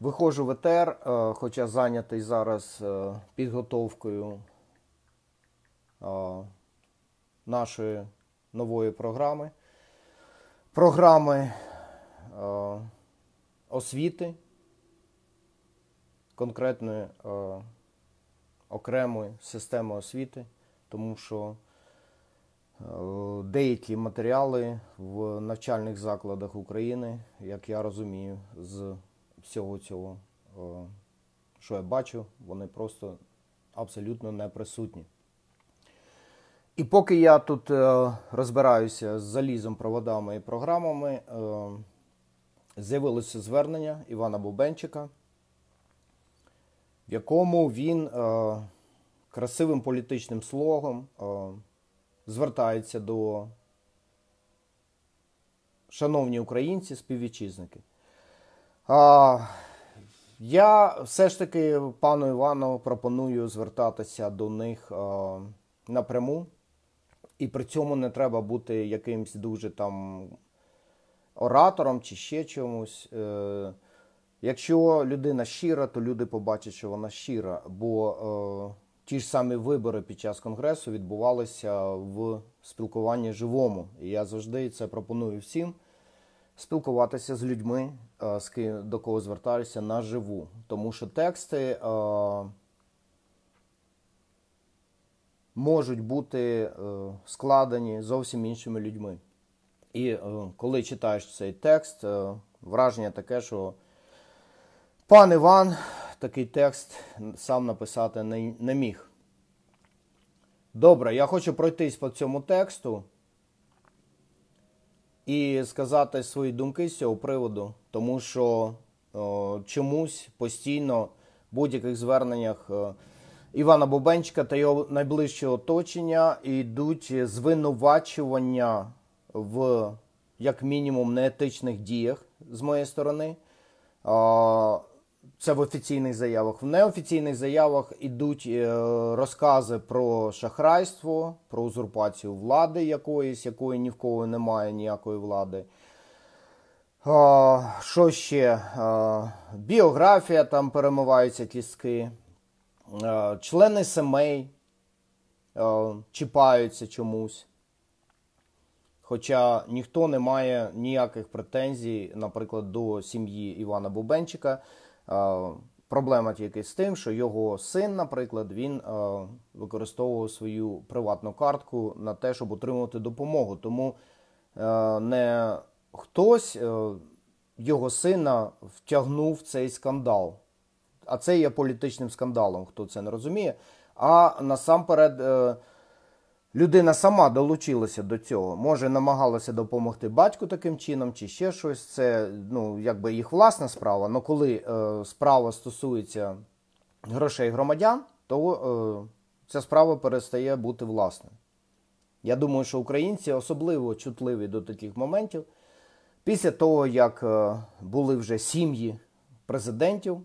Виходжу в ЕТР, е, хоча зайнятий зараз е, підготовкою е, нашої нової програми, програми освіти, конкретної окремої системи освіти, тому що Е, деякі матеріали в навчальних закладах України, як я розумію, з всього цього, е, що я бачу, вони просто абсолютно не присутні. І поки я тут е, розбираюся з залізом, проводами і програмами, з'явилося звернення Івана Бубенчика, в якому він красивим політичним слогом звертається до шановні українці, співвітчизники. А, Я все ж таки пану Івану пропоную звертатися до них а, напряму. І при цьому не треба бути якимсь дуже там оратором чи ще чомусь. Е, якщо людина щира, то люди побачать, що вона щира. бо... Е, Ті ж самі вибори під час конгресу відбувалися в спілкуванні живому. І я завжди це пропоную всім спілкуватися з людьми, е, з ким до кого звертаюся наживу. Тому що тексти е, можуть бути е, складені зовсім іншими людьми. І коли читаєш цей текст, враження таке, що пан Іван такий текст сам написати не, не міг. Добре, я хочу пройтись по цьому тексту і сказати свої думки з цього приводу, тому що о, чомусь постійно в будь-яких зверненнях. О, е, Івана Бубенчика та його найближче оточення йдуть звинувачування в, як мінімум, неетичних діях з моєї сторони, це в офіційних заявах. В неофіційних заявах ідуть е, розкази про шахрайство, про узурпацію влади якоїсь, якої ні в кого немає ніякої влади. Що ще? Біографія, там перемиваються кістки, члени сімей чіпаються чомусь. Хоча ніхто не має ніяких претензій, наприклад, до сім'ї Івана Бубенчика. Проблема тільки з тим, що його син, наприклад, він використовував свою приватну картку на те, щоб отримувати допомогу. Тому не хтось його сина втягнув в цей скандал. А це є політичним скандалом, хто це не розуміє. А насамперед. Е, людина сама долучилася до цього. Може, намагалася допомогти батьку таким чином, чи ще щось. Це ну, якби їх власна справа. Але коли е, справа стосується грошей громадян, то е, ця справа перестає бути власною. Я думаю, що українці особливо чутливі до таких моментів. Після того, як е, були вже сім'ї президентів,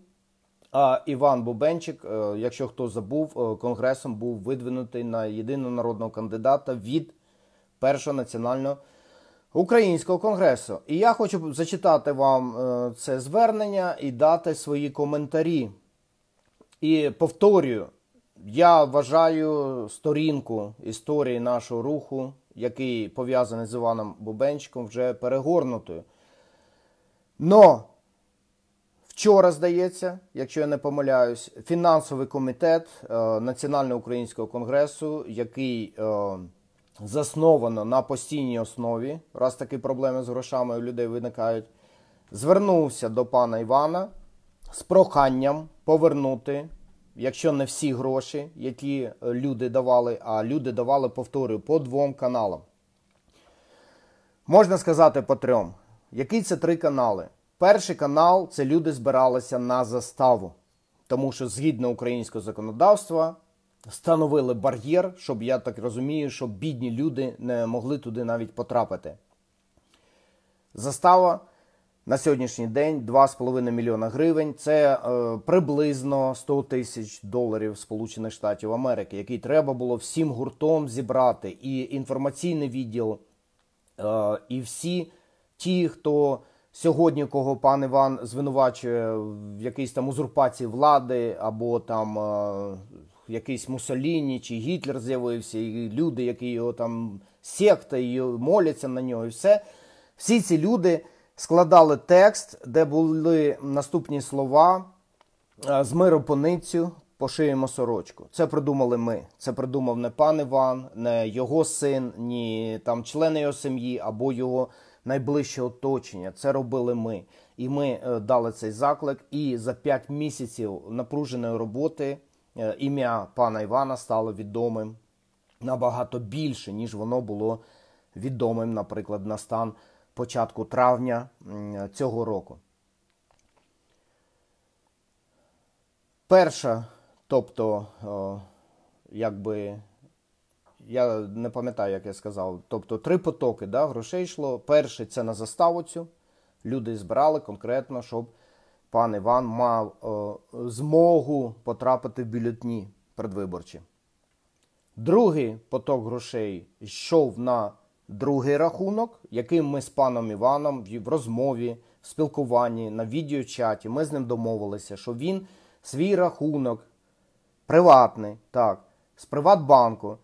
а Іван Бубенчик, е, якщо хто забув, е, конгресом був видвинутий на єдинонародного кандидата від першого національного українського конгресу. І я хочу зачитати вам е, це звернення і дати свої коментарі. І повторюю, я вважаю сторінку історії нашого руху, який пов'язаний з Іваном Бубенчиком, вже перегорнутою. Но Вчора здається, якщо я не помиляюсь, фінансовий комітет е, Національного українського конгресу, який е, засновано на постійній основі, раз такі проблеми з грошами у людей виникають, звернувся до пана Івана з проханням повернути, якщо не всі гроші, які е, люди давали, а люди давали, повторюю, по двом каналам. Можна сказати по трьом. Які це три канали? Перший канал це люди збиралися на заставу, тому що згідно українського законодавства встановили бар'єр, щоб я так розумію, щоб бідні люди не могли туди навіть потрапити. Застава на сьогоднішній день 2,5 мільйона гривень це е, приблизно 100 тисяч доларів Сполучених Штатів Америки, який треба було всім гуртом зібрати. І інформаційний відділ, е, і всі ті, хто сьогодні, кого пан Іван звинувачує в якійсь там узурпації влади, або там е, якийсь Мусоліні чи Гітлер з'явився, і люди, які його там секта, і моляться на нього, і все. Всі ці люди складали текст, де були наступні слова е, з миру поницю пошиємо сорочку. Це придумали ми. Це придумав не пан Іван, не його син, ні там члени його сім'ї або його найближче оточення. Це робили ми. І ми е, дали цей заклик. І за 5 місяців напруженої роботи е, ім'я пана Івана стало відомим набагато більше, ніж воно було відомим, наприклад, на стан початку травня цього року. Перша, тобто, е, якби я не пам'ятаю, як я сказав. Тобто три потоки да, грошей йшло. Перший це на заставу цю. Люди збирали конкретно, щоб пан Іван мав е, змогу потрапити в бюлетні предвиборчі. Другий поток грошей йшов на другий рахунок, яким ми з паном Іваном в розмові, в спілкуванні, на відеочаті, ми з ним домовилися, що він свій рахунок приватний, так, з Приватбанку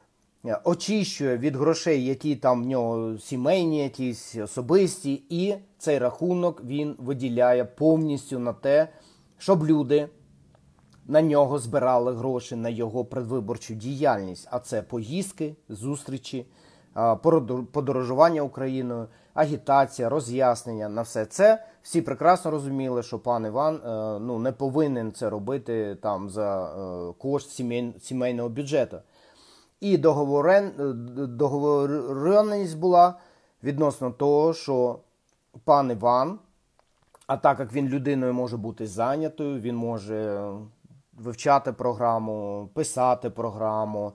Е, очищує від грошей, які там в нього сімейні, якісь особисті, і цей рахунок він виділяє повністю на те, щоб люди на нього збирали гроші на його предвиборчу діяльність. А це поїздки, зустрічі, е, подорожування Україною, агітація, роз'яснення на все це. Всі прекрасно розуміли, що пан Іван е, ну не повинен це робити там за кошт сімейного бюджету і договорен... Е, договореність була відносно того, що пан Іван, а так як він людиною може бути зайнятою, він може вивчати програму, писати програму,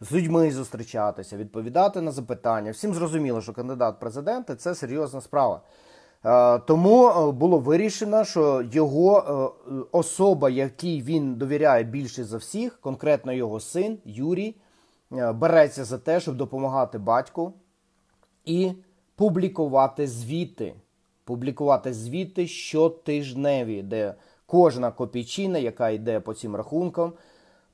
з людьми зустрічатися, відповідати на запитання. Всім зрозуміло, що кандидат президента це серйозна справа. Е, тому е, було вирішено, що його особа, якій він довіряє більше за всіх, конкретно його син Юрій. Е, береться за те, щоб допомагати батьку і публікувати звіти. Публікувати звіти щотижневі, де кожна копійчина, яка йде по цим рахункам,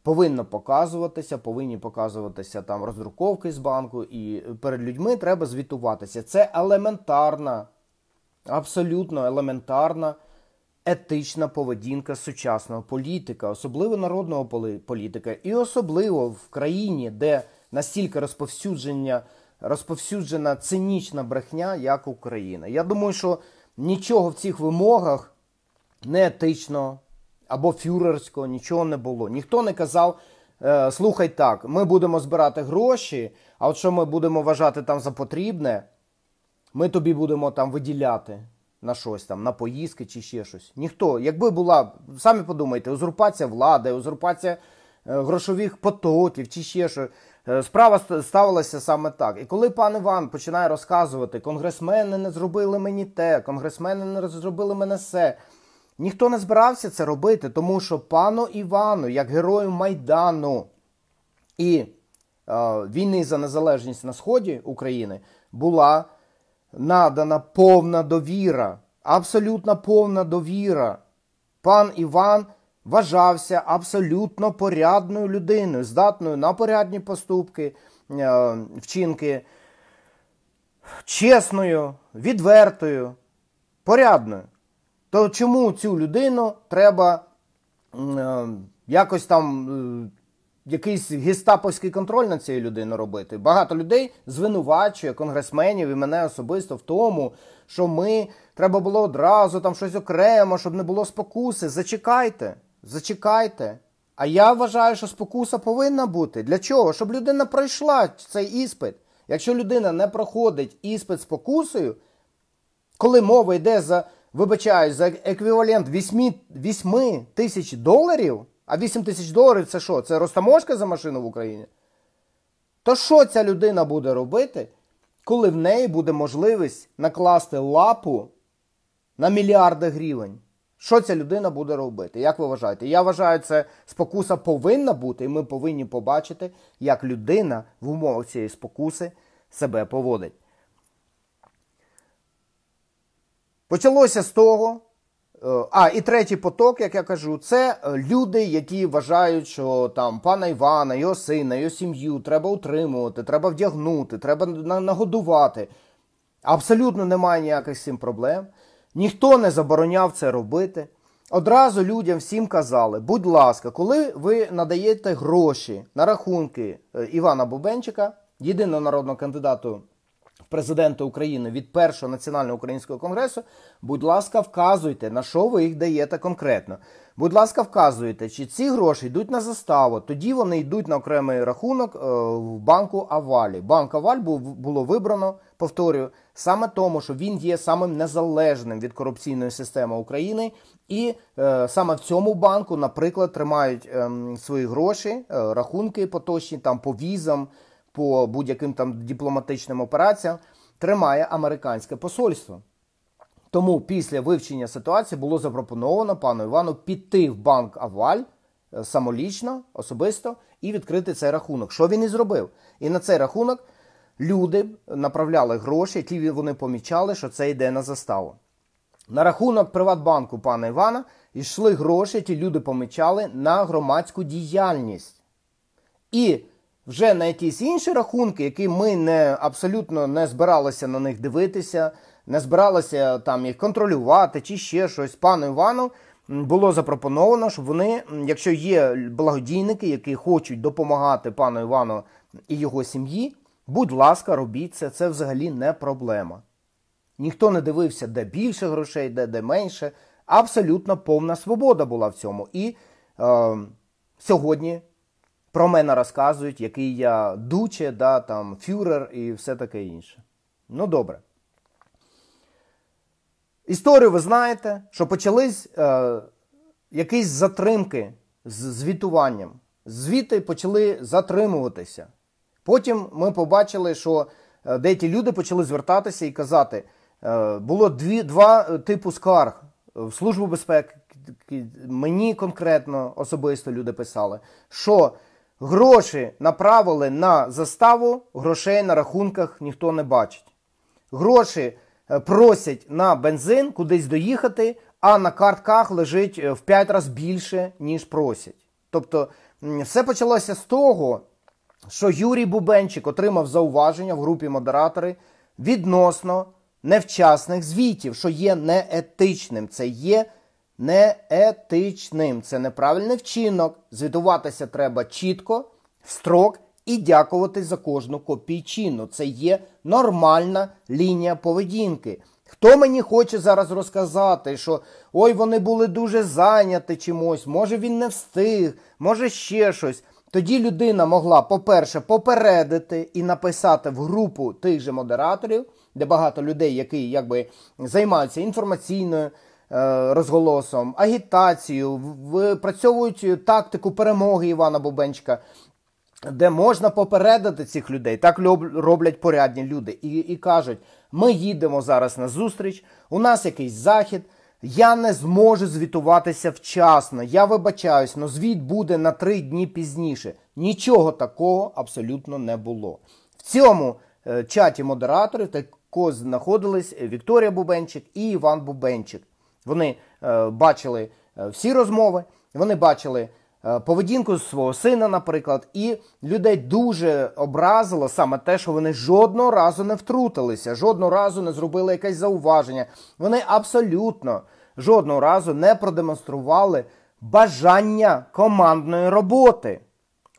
повинна показуватися, повинні показуватися там роздруковки з банку, і перед людьми треба звітуватися. Це елементарна, абсолютно елементарна етична поведінка сучасного політика, особливо народного політика, і особливо в країні, де настільки розповсюдження, розповсюджена цинічна брехня, як Україна. Я думаю, що нічого в цих вимогах не етичного або фюрерського нічого не було. Ніхто не казав. Е, Слухай так, ми будемо збирати гроші, а от що ми будемо вважати там за потрібне, ми тобі будемо там виділяти на щось там, на поїздки чи ще щось. Ніхто, якби була, самі подумайте, узурпація влади, узурпація е, грошових потоків чи ще що. Е, справа ставилася саме так. І коли пан Іван починає розказувати, конгресмени не зробили мені те, конгресмени не зробили мене все. Ніхто не збирався це робити, тому що пану Івану, як герою Майдану і е, війни за незалежність на сході України, була надана повна довіра абсолютно повна довіра. Пан Іван вважався абсолютно порядною людиною, здатною на порядні поступки, е, вчинки, чесною, відвертою, порядною. То чому цю людину треба е, якось там. Е, якийсь гестаповський контроль на цією людиною робити. Багато людей звинувачує конгресменів і мене особисто в тому, що ми Треба було одразу там щось окремо, щоб не було спокуси. Зачекайте, зачекайте. А я вважаю, що спокуса повинна бути. Для чого? Щоб людина пройшла цей іспит. Якщо людина не проходить іспит з спокусою, коли мова йде за, вибачаю, за еквівалент 8, 8 тисяч доларів, а 8 тисяч доларів це що? Це розтаможка за машину в Україні? То що ця людина буде робити, коли в неї буде можливість накласти лапу на мільярди гривень. Що ця людина буде робити? Як ви вважаєте? Я вважаю, це спокуса повинна бути, і ми повинні побачити, як людина в умовах цієї спокуси себе поводить. Почалося з того. Е, а, і третій поток, як я кажу, це е, люди, які вважають, що там пана Івана, його сина, його сім'ю треба утримувати, треба вдягнути, треба нагодувати. Абсолютно немає ніяких з цим проблем. Ніхто не забороняв це робити. Одразу людям всім казали, будь ласка, коли ви надаєте гроші на рахунки е, Івана Бубенчика, єдиного народного кандидату в президенти України від першого національного українського конгресу, будь ласка, вказуйте, на що ви їх даєте конкретно. Будь ласка, вказуйте, чи ці гроші йдуть на заставу, тоді вони йдуть на окремий рахунок е, в банку Авалі. Банк Аваль було вибрано, повторюю, саме тому, що він є самим незалежним від корупційної системи України, і е, саме в цьому банку, наприклад, тримають е, свої гроші, е, рахунки поточні там по візам, по будь-яким там дипломатичним операціям, тримає американське посольство. Тому після вивчення ситуації було запропоновано пану Івану піти в банк Аваль. Е, самолічно, особисто і відкрити цей рахунок, що він і зробив. І на цей рахунок люди направляли гроші, які вони помічали, що це йде на заставу. На рахунок Приватбанку пана Івана йшли гроші, які люди помічали на громадську діяльність. І вже на якісь інші рахунки, які ми не, абсолютно не збиралися на них дивитися, не збиралися там їх контролювати чи ще щось. Пану Івану було запропоновано, щоб вони, якщо є благодійники, які хочуть допомагати пану Івану і його сім'ї, Будь ласка, робіть це, це взагалі не проблема. Ніхто не дивився, де більше грошей, де де менше. Абсолютно повна свобода була в цьому. І е, сьогодні про мене розказують, який я дуче, да, там, фюрер і все таке інше. Ну добре. Історію ви знаєте, що почались е, якісь затримки з звітуванням. Звіти почали затримуватися. Потім ми побачили, що е, деякі люди почали звертатися і казати, е, було дві, два е, типу скарг в Службу безпеки. Мені конкретно особисто люди писали, що гроші направили на заставу, грошей на рахунках ніхто не бачить. Гроші просять на бензин кудись доїхати, а на картках лежить в 5 разів більше, ніж просять. Тобто, все почалося з того, що Юрій Бубенчик отримав зауваження в групі модератори відносно невчасних звітів, що є неетичним. Це є неетичним, це неправильний вчинок. Звітуватися треба чітко, в строк і дякувати за кожну копійчину. Це є нормальна лінія поведінки. Хто мені хоче зараз розказати, що ой, вони були дуже зайняті чимось, може він не встиг, може ще щось. Тоді людина могла, по-перше, попередити і написати в групу тих же модераторів, де багато людей, які якби займаються інформаційною е, розголосом, агітацією, випрацьовують тактику перемоги Івана Бубенчика, де можна попередити цих людей. Так роблять порядні люди і, і кажуть: ми їдемо зараз на зустріч, у нас якийсь захід. Я не зможу звітуватися вчасно. Я вибачаюсь, але звіт буде на три дні пізніше. Нічого такого абсолютно не було. В цьому е, чаті модераторів також знаходились Вікторія Бубенчик і Іван Бубенчик. Вони е, бачили е, всі розмови, вони бачили е, поведінку свого сина, наприклад, і людей дуже образило саме те, що вони жодного разу не втрутилися, жодного разу не зробили якесь зауваження. Вони абсолютно жодного разу не продемонстрували бажання командної роботи.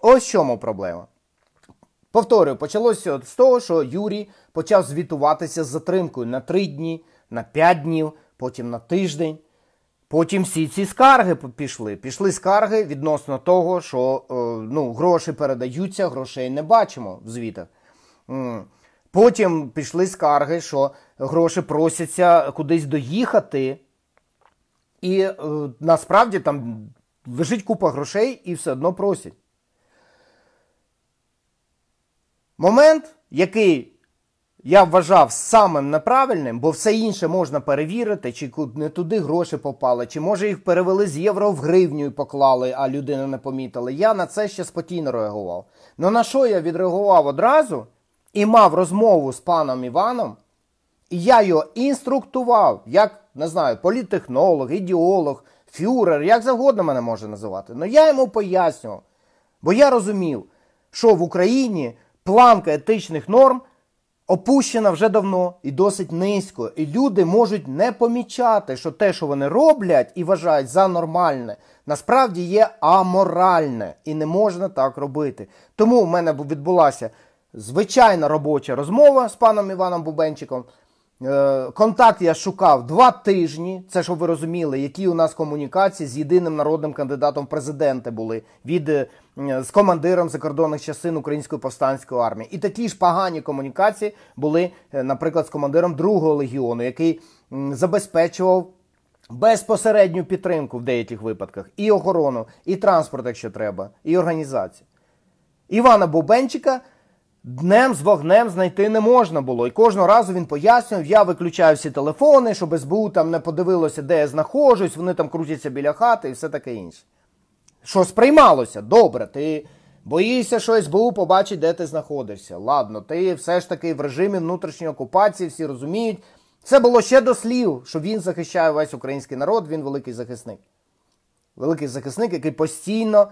Ось чому проблема. Повторюю, почалося з того, що Юрій почав звітуватися з затримкою на три дні, на п'ять днів, потім на тиждень. Потім всі ці скарги пішли. Пішли скарги відносно того, що е, ну, гроші передаються, грошей не бачимо в звітах. Потім пішли скарги, що гроші просяться кудись доїхати, і е, насправді там лежить купа грошей і все одно просять. Момент, який я вважав самим неправильним, бо все інше можна перевірити, чи не туди гроші попали, чи може їх перевели з євро в гривню і поклали, а людина не помітила. Я на це ще спокійно реагував. Ну на що я відреагував одразу і мав розмову з паном Іваном, і я його інструктував, як не знаю, політтехнолог, ідеолог, фюрер, як завгодно мене може називати. Ну я йому пояснював. Бо я розумів, що в Україні планка етичних норм опущена вже давно і досить низько. І люди можуть не помічати, що те, що вони роблять і вважають за нормальне, насправді є аморальне і не можна так робити. Тому в мене відбулася звичайна робоча розмова з паном Іваном Бубенчиком. Е, контакт я шукав два тижні. Це щоб ви розуміли, які у нас комунікації з єдиним народним кандидатом в президенти були від е, з командиром закордонних частин Української повстанської армії. І такі ж погані комунікації були, е, наприклад, з командиром другого легіону, який забезпечував безпосередню підтримку в деяких випадках і охорону, і транспорт, якщо треба, і організацію Івана Бубенчика – Днем з вогнем знайти не можна було. І кожного разу він пояснював, я виключаю всі телефони, щоб СБУ там не подивилося, де я знаходжусь, вони там крутяться біля хати і все таке інше. Що сприймалося? Добре, ти боїшся, що СБУ побачить, де ти знаходишся. Ладно, ти все ж таки в режимі внутрішньої окупації, всі розуміють. Це було ще до слів, що він захищає весь український народ, він великий захисник. Великий захисник, який постійно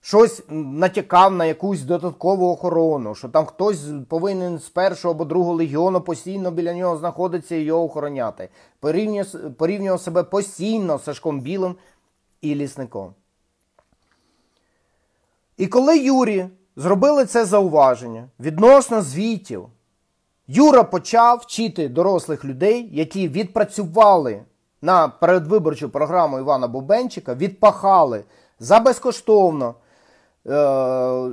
щось натякав на якусь додаткову охорону, що там хтось повинен з першого або другого легіону постійно біля нього знаходитися і його охороняти. Порівнював, порівнював себе постійно з Сашком Білим і лісником. І коли Юрі зробили це зауваження відносно звітів, Юра почав вчити дорослих людей, які відпрацювали на передвиборчу програму Івана Бубенчика, відпахали за безкоштовно Е,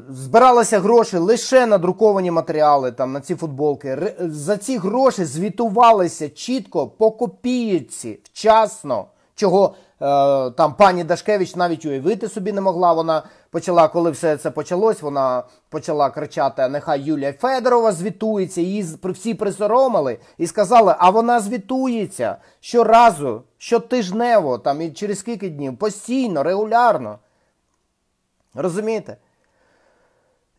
збиралися гроші лише на друковані матеріали там на ці футболки. За ці гроші звітувалися чітко по копійці вчасно, чого е, там пані Дашкевич навіть уявити собі не могла. Вона почала, коли все це почалось, вона почала кричати: нехай Юлія Федорова звітується, її всі присоромили і сказали, а вона звітується щоразу, щотижнево, там і через скільки днів, постійно, регулярно. Розумієте?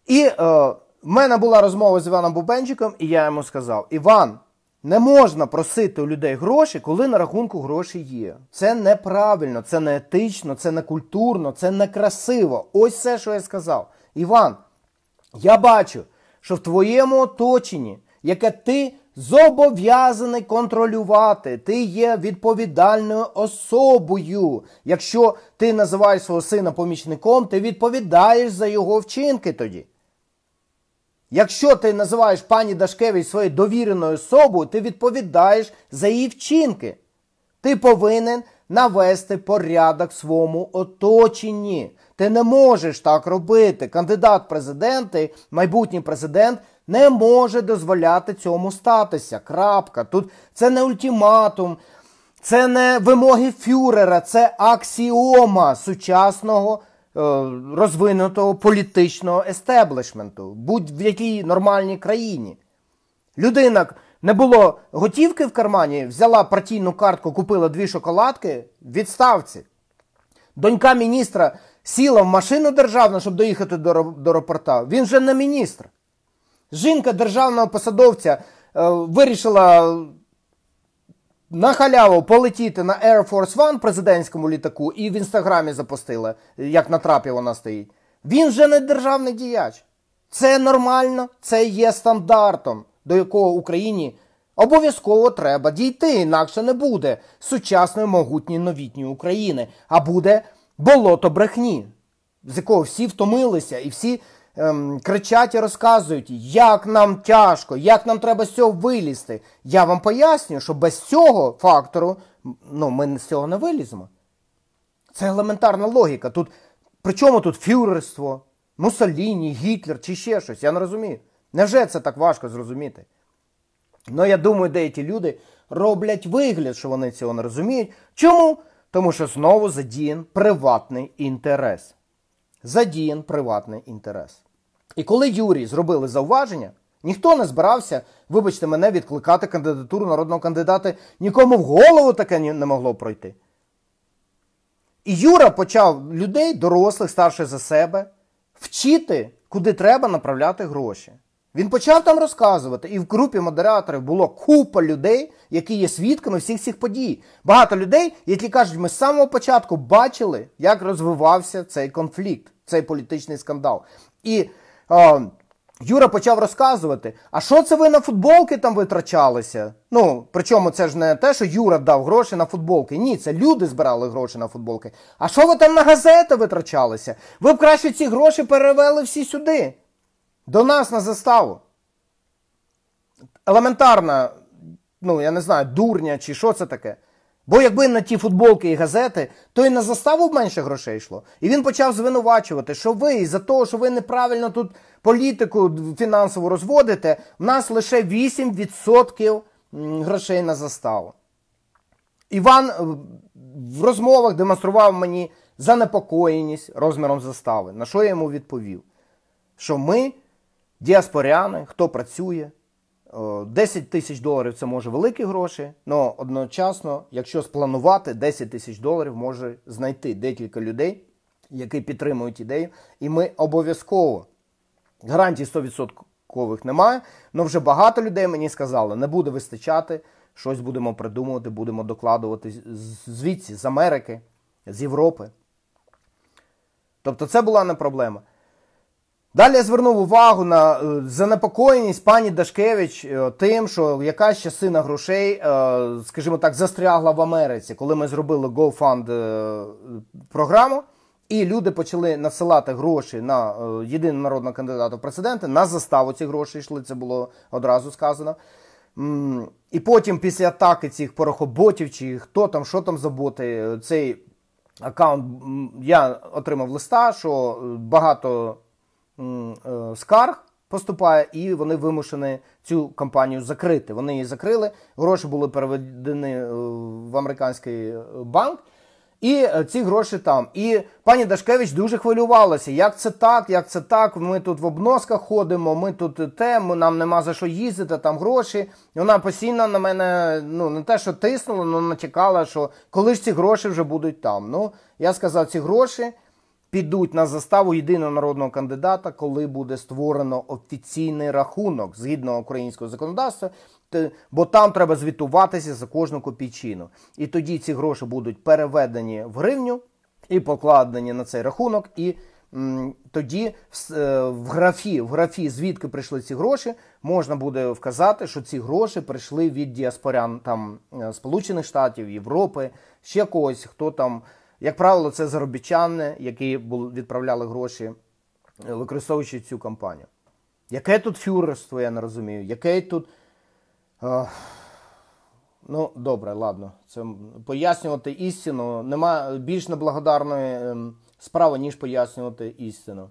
І е, в мене була розмова з Іваном Бубенчиком, і я йому сказав: Іван, не можна просити у людей гроші, коли на рахунку гроші є. Це неправильно, це не етично, це не культурно, це не красиво. Ось все, що я сказав. Іван, я бачу, що в твоєму оточенні, яке ти зобов'язаний контролювати. Ти є відповідальною особою. Якщо ти називаєш свого сина помічником, ти відповідаєш за його вчинки тоді. Якщо ти називаєш пані Дашкевич своєю довіреною особою, ти відповідаєш за її вчинки. Ти повинен навести порядок в своєму оточенні. Ти не можеш так робити. Кандидат президенти, майбутній президент не може дозволяти цьому статися. Крапка. Тут це не ультиматум, це не вимоги фюрера, це аксіома сучасного е, розвинутого політичного естеблішменту. Будь-якій в нормальній країні. Людина не було готівки в кармані, взяла партійну картку, купила дві шоколадки в відставці. Донька міністра сіла в машину державну, щоб доїхати до до аеропорта. Він же не міністр. Жінка державного посадовця е, вирішила на халяву полетіти на Air Force One президентському літаку і в інстаграмі запустила, як на трапі вона стоїть. Він вже не державний діяч. Це нормально, це є стандартом, до якого Україні обов'язково треба дійти, інакше не буде сучасної могутньої новітньої України, а буде болото брехні, з якого всі втомилися і всі ем, кричать і розказують, як нам тяжко, як нам треба з цього вилізти. Я вам пояснюю, що без цього фактору ну, ми з цього не виліземо. Це елементарна логіка. Тут, Причому тут фюрерство, Муссоліні, Гітлер чи ще щось, я не розумію. Невже це так важко зрозуміти? Ну, я думаю, деякі люди роблять вигляд, що вони цього не розуміють. Чому? Тому що знову задіян приватний інтерес. Задіян приватний інтерес. І коли Юрій зробили зауваження, ніхто не збирався, вибачте мене, відкликати кандидатуру народного кандидата, нікому в голову таке не могло пройти. І Юра почав людей, дорослих, старших за себе, вчити, куди треба направляти гроші. Він почав там розказувати, і в групі модераторів було купа людей, які є свідками всіх цих подій. Багато людей, які кажуть, ми з самого початку бачили, як розвивався цей конфлікт, цей політичний скандал. І о, Юра почав розказувати, а що це ви на футболки там витрачалися? Ну, причому це ж не те, що Юра дав гроші на футболки. Ні, це люди збирали гроші на футболки. А що ви там на газети витрачалися? Ви б краще ці гроші перевели всі сюди, до нас на заставу. Елементарна, ну я не знаю, дурня чи що це таке. Бо якби на ті футболки і газети, то і на заставу менше грошей йшло. І він почав звинувачувати, що ви за того, що ви неправильно тут політику фінансову розводите, в нас лише 8% грошей на заставу. Іван е, в розмовах демонстрував мені занепокоєність розміром застави, на що я йому відповів? Що ми, діаспоряни, хто працює, 10 тисяч доларів це може великі гроші, але одночасно, якщо спланувати, 10 тисяч доларів може знайти декілька людей, які підтримують ідею. І ми обов'язково гарантії 100% немає. але вже багато людей мені сказали, не буде вистачати, щось будемо придумувати, будемо докладувати звідси, з Америки, з Європи. Тобто, це була не проблема. Далі я звернув увагу на е, занепокоєність пані Дашкевич е, тим, що якась частина грошей, е, скажімо так, застрягла в Америці, коли ми зробили GoFund програму, і люди почали насилати гроші на єдиного народного кандидата в президенти. На заставу ці гроші йшли, це було одразу сказано. І потім, після атаки цих порохоботів, чи хто там, що там за боти, цей аккаунт я отримав листа, що багато. Е, скарг поступає, і вони вимушені цю компанію закрити. Вони її закрили, гроші були переведені е, в американський е, банк. І ці гроші там. І пані Дашкевич дуже хвилювалася. Як це так? Як це так? Ми тут в обносках ходимо, ми тут те, нам нема за що їздити, там гроші. І вона постійно на мене ну не те, що тиснула, але натякала, що коли ж ці гроші вже будуть там. Ну, я сказав, ці гроші підуть на заставу єдиного народного кандидата, коли буде створено офіційний рахунок згідно українського законодавства. Бо там треба звітуватися за кожну копійчину. І тоді ці гроші будуть переведені в гривню і покладені на цей рахунок. І м, тоді в, е, в графі, в графі, звідки прийшли ці гроші, можна буде вказати, що ці гроші прийшли від діаспорян там е, Сполучених Штатів, Європи, ще когось, хто там як правило, це заробітчани, які відправляли гроші, е, використовуючи цю кампанію. Яке тут фюрерство, я не розумію, яке тут. Е, ну, добре, ладно, це пояснювати істину. Нема більш неблагодарної ем, справи, ніж пояснювати істину.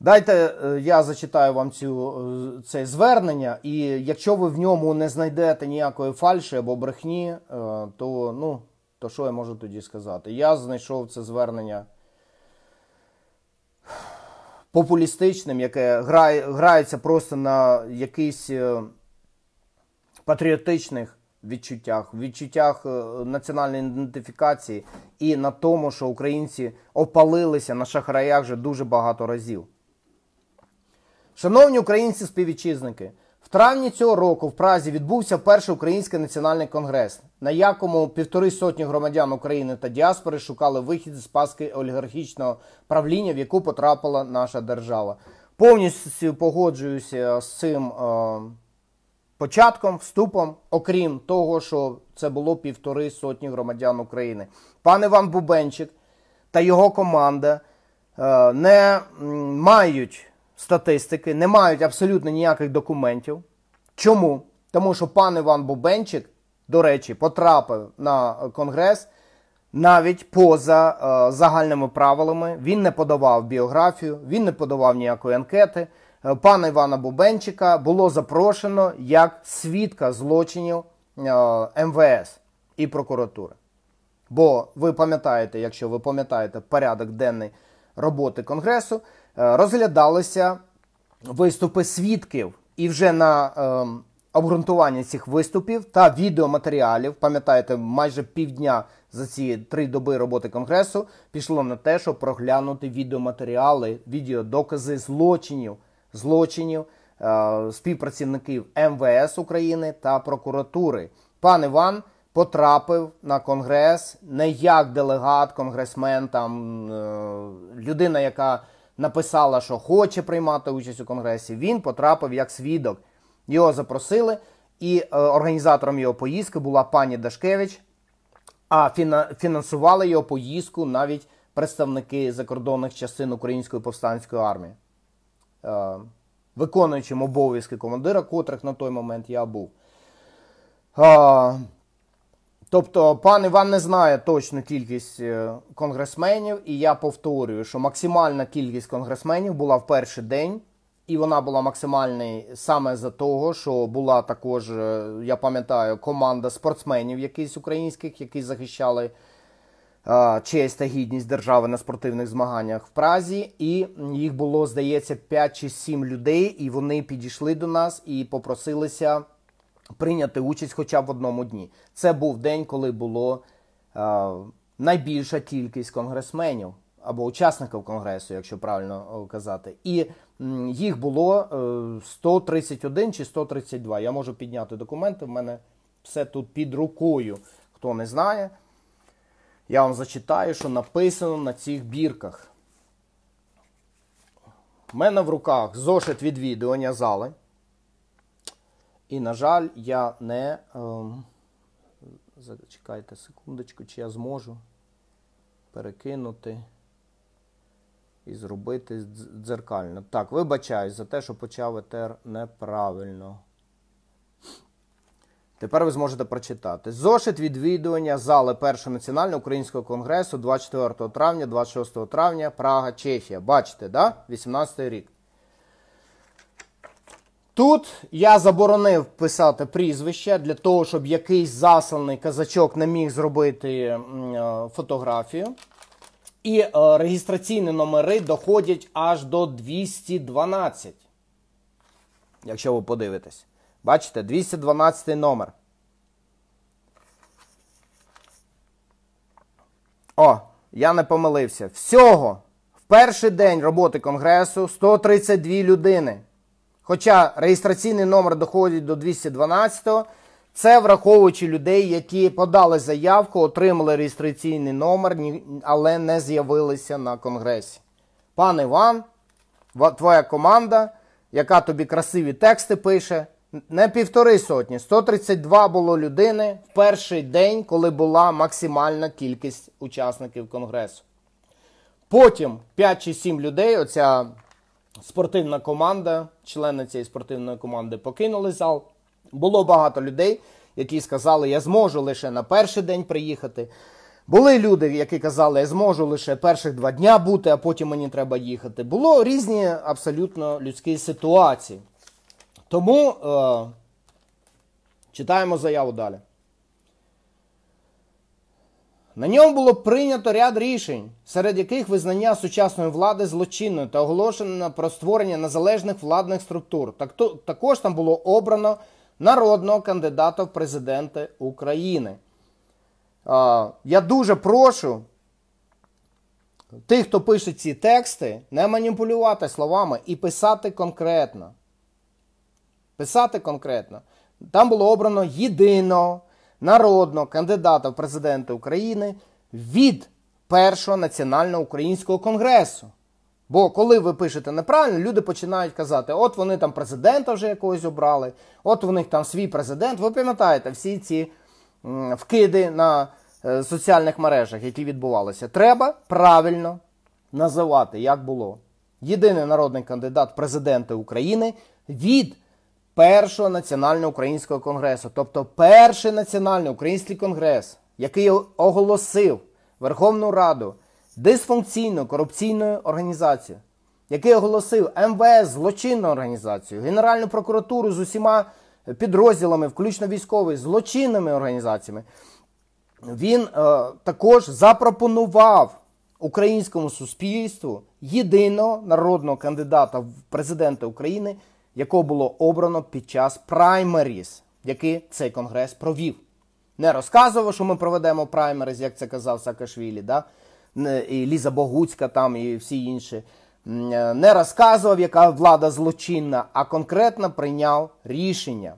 Дайте е, я зачитаю вам цю, це звернення, і якщо ви в ньому не знайдете ніякої фальші або брехні, то ну, то що я можу тоді сказати? Я знайшов це звернення популістичним, яке грає, грається просто на якийсь е, патріотичних відчуттях, відчуттях е, національної ідентифікації і на тому, що українці опалилися на шахраях вже дуже багато разів. Шановні українці співвітчизники! травні цього року в Празі відбувся перший український національний конгрес, на якому півтори сотні громадян України та діаспори шукали вихід з паски олігархічного правління, в яку потрапила наша держава. Повністю погоджуюся з цим. Е, початком, вступом, окрім того, що це було півтори сотні громадян України. Пан Іван Бубенчик та його команда е, не мають статистики, не мають абсолютно ніяких документів. Чому? Тому що пан Іван Бубенчик, до речі, потрапив на конгрес навіть поза е, загальними правилами. Він не подавав біографію, він не подавав ніякої анкети. Е, пана Івана Бубенчика було запрошено як свідка злочинів е, МВС і прокуратури. Бо ви пам'ятаєте, якщо ви пам'ятаєте порядок денний роботи Конгресу. Е, розглядалися виступи свідків, і вже на е, обґрунтування цих виступів та відеоматеріалів, пам'ятаєте, майже півдня за ці три доби роботи конгресу пішло на те, щоб проглянути відеоматеріали, відеодокази злочинів, злочинів е, співпрацівників МВС України та прокуратури. Пан Іван. Потрапив на конгрес не як делегат, конгресмен, там е, людина, яка написала, що хоче приймати участь у конгресі. Він потрапив як свідок. Його запросили, і е, організатором його поїздки була пані Дашкевич. А фінансували його поїздку навіть представники закордонних частин Української повстанської армії, е, виконуючим обов'язки командира, котрих на той момент я був. Е, Тобто пан Іван не знає точну кількість е, конгресменів, і я повторюю, що максимальна кількість конгресменів була в перший день, і вона була максимальною саме за того, що була також, е, я пам'ятаю, команда спортсменів якихось українських, які захищали а, е, честь та гідність держави на спортивних змаганнях в Празі. І їх було, здається, 5 чи 7 людей, і вони підійшли до нас і попросилися прийняти участь хоча б в одному дні. Це був день, коли було е, найбільша кількість конгресменів або учасників конгресу, якщо правильно е, казати, і їх було 131 е, чи 132. Я можу підняти документи. в мене все тут під рукою. Хто не знає, я вам зачитаю, що написано на цих бірках. У мене в руках зошит відвідування зали. І, на жаль, я не. Ем, зачекайте секундочку, чи я зможу перекинути і зробити дзеркально. Так, вибачаюсь за те, що почав етер неправильно. Тепер ви зможете прочитати. Зошит відвідування зали Першого національного українського конгресу 24 травня, 26 травня, Прага, Чехія. Бачите, да? 18 рік. Тут я заборонив писати прізвище для того, щоб якийсь засланий казачок не міг зробити е, фотографію. І е, реєстраційні номери доходять аж до 212. Якщо ви подивитесь, бачите 212 номер. О, я не помилився. Всього в перший день роботи Конгресу 132 людини. Хоча реєстраційний номер доходить до 212, це враховуючи людей, які подали заявку, отримали реєстраційний номер, але не з'явилися на конгресі. Пан Іван, твоя команда, яка тобі красиві тексти пише, не півтори сотні, 132 було людини в перший день, коли була максимальна кількість учасників конгресу. Потім 5 чи 7 людей, оця спортивна команда, члени цієї спортивної команди покинули зал. Було багато людей, які сказали, я зможу лише на перший день приїхати. Були люди, які казали, я зможу лише перших два дня бути, а потім мені треба їхати. Було різні абсолютно людські ситуації. Тому е, читаємо заяву далі. На ньому було прийнято ряд рішень, серед яких визнання сучасної влади злочинною та оголошено про створення незалежних владних структур. Так, то, також там було обрано народного кандидата в президенти України. А, я дуже прошу тих, хто пише ці тексти, не маніпулювати словами і писати конкретно. Писати конкретно. Там було обрано єдиного народного кандидата в президенти України від першого національного українського конгресу. Бо коли ви пишете неправильно, люди починають казати, от вони там президента вже якогось обрали, от у них там свій президент. Ви пам'ятаєте всі ці вкиди на е, соціальних мережах, які відбувалися. Треба правильно називати, як було. Єдиний народний кандидат президента України від першого національного українського конгресу, тобто перший національний український конгрес, який оголосив Верховну Раду дисфункційну корупційною організацією, який оголосив МВС злочинну організацію, Генеральну прокуратуру з усіма підрозділами, включно військовими, злочинними організаціями, він е, також запропонував українському суспільству єдиного народного кандидата в президенти України якого було обрано під час праймеріс, який цей конгрес провів. Не розказував, що ми проведемо праймеріс, як це казав Саакашвілі, да? і Ліза Богуцька там, і всі інші. Е, не розказував, яка влада злочинна, а конкретно прийняв рішення.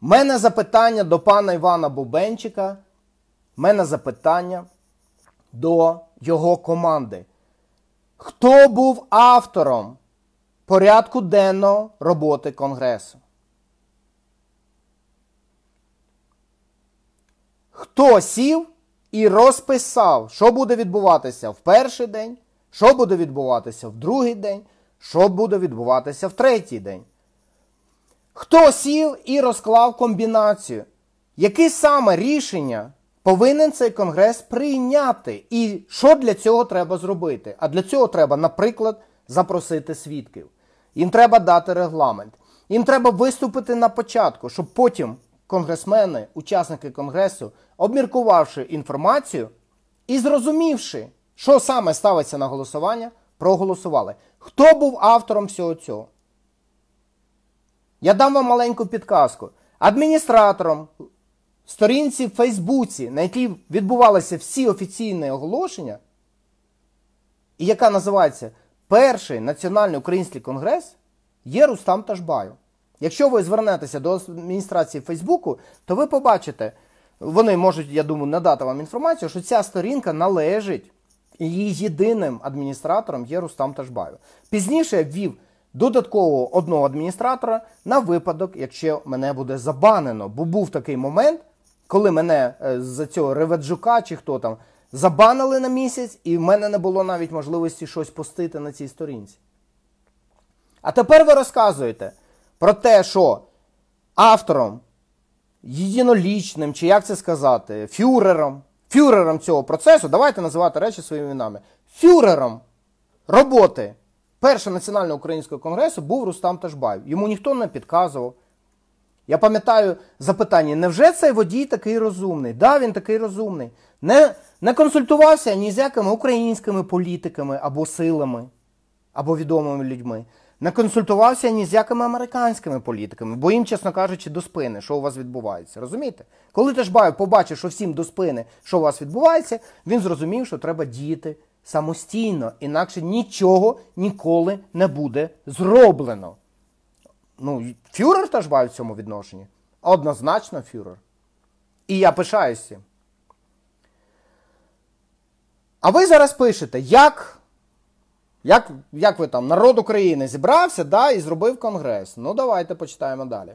Мене запитання до пана Івана Бубенчика. Мене запитання до його команди. Хто був автором порядку денного роботи Конгресу. Хто сів і розписав, що буде відбуватися в перший день, що буде відбуватися в другий день, що буде відбуватися в третій день? Хто сів і розклав комбінацію? Яке саме рішення повинен цей конгрес прийняти? І що для цього треба зробити? А для цього треба, наприклад, запросити свідків. Їм треба дати регламент. Їм треба виступити на початку, щоб потім конгресмени, учасники конгресу, обміркувавши інформацію і зрозумівши, що саме ставиться на голосування, проголосували. Хто був автором всього цього? Я дам вам маленьку підказку. Адміністратором сторінці в Фейсбуці, на якій відбувалися всі офіційні оголошення, і яка називається перший національний український конгрес є Рустам Ташбаю. Якщо ви звернетеся до адміністрації Фейсбуку, то ви побачите, вони можуть, я думаю, надати вам інформацію, що ця сторінка належить її єдиним адміністратором є Рустам Ташбаю. Пізніше я ввів додаткового одного адміністратора на випадок, якщо мене буде забанено. Бо був такий момент, коли мене е, за цього Реведжука чи хто там забанили на місяць, і в мене не було навіть можливості щось постити на цій сторінці. А тепер ви розказуєте про те, що автором, єдинолічним, чи як це сказати, фюрером, фюрером цього процесу, давайте називати речі своїми іменами, фюрером роботи першого національного українського конгресу був Рустам Ташбаєв. Йому ніхто не підказував. Я пам'ятаю запитання, невже цей водій такий розумний? Да, він такий розумний. Не не консультувався ні з якими українськими політиками або силами, або відомими людьми. Не консультувався ні з якими американськими політиками, бо їм, чесно кажучи, до спини, що у вас відбувається. Розумієте? Коли Ташбаєв побачив, що всім до спини, що у вас відбувається, він зрозумів, що треба діяти самостійно, інакше нічого ніколи не буде зроблено. Ну, фюрер Ташбаєв в цьому відношенні. Однозначно фюрер. І я пишаюся. А ви зараз пишете, як як, як ви там, народ України зібрався да, і зробив Конгрес. Ну, давайте почитаємо далі.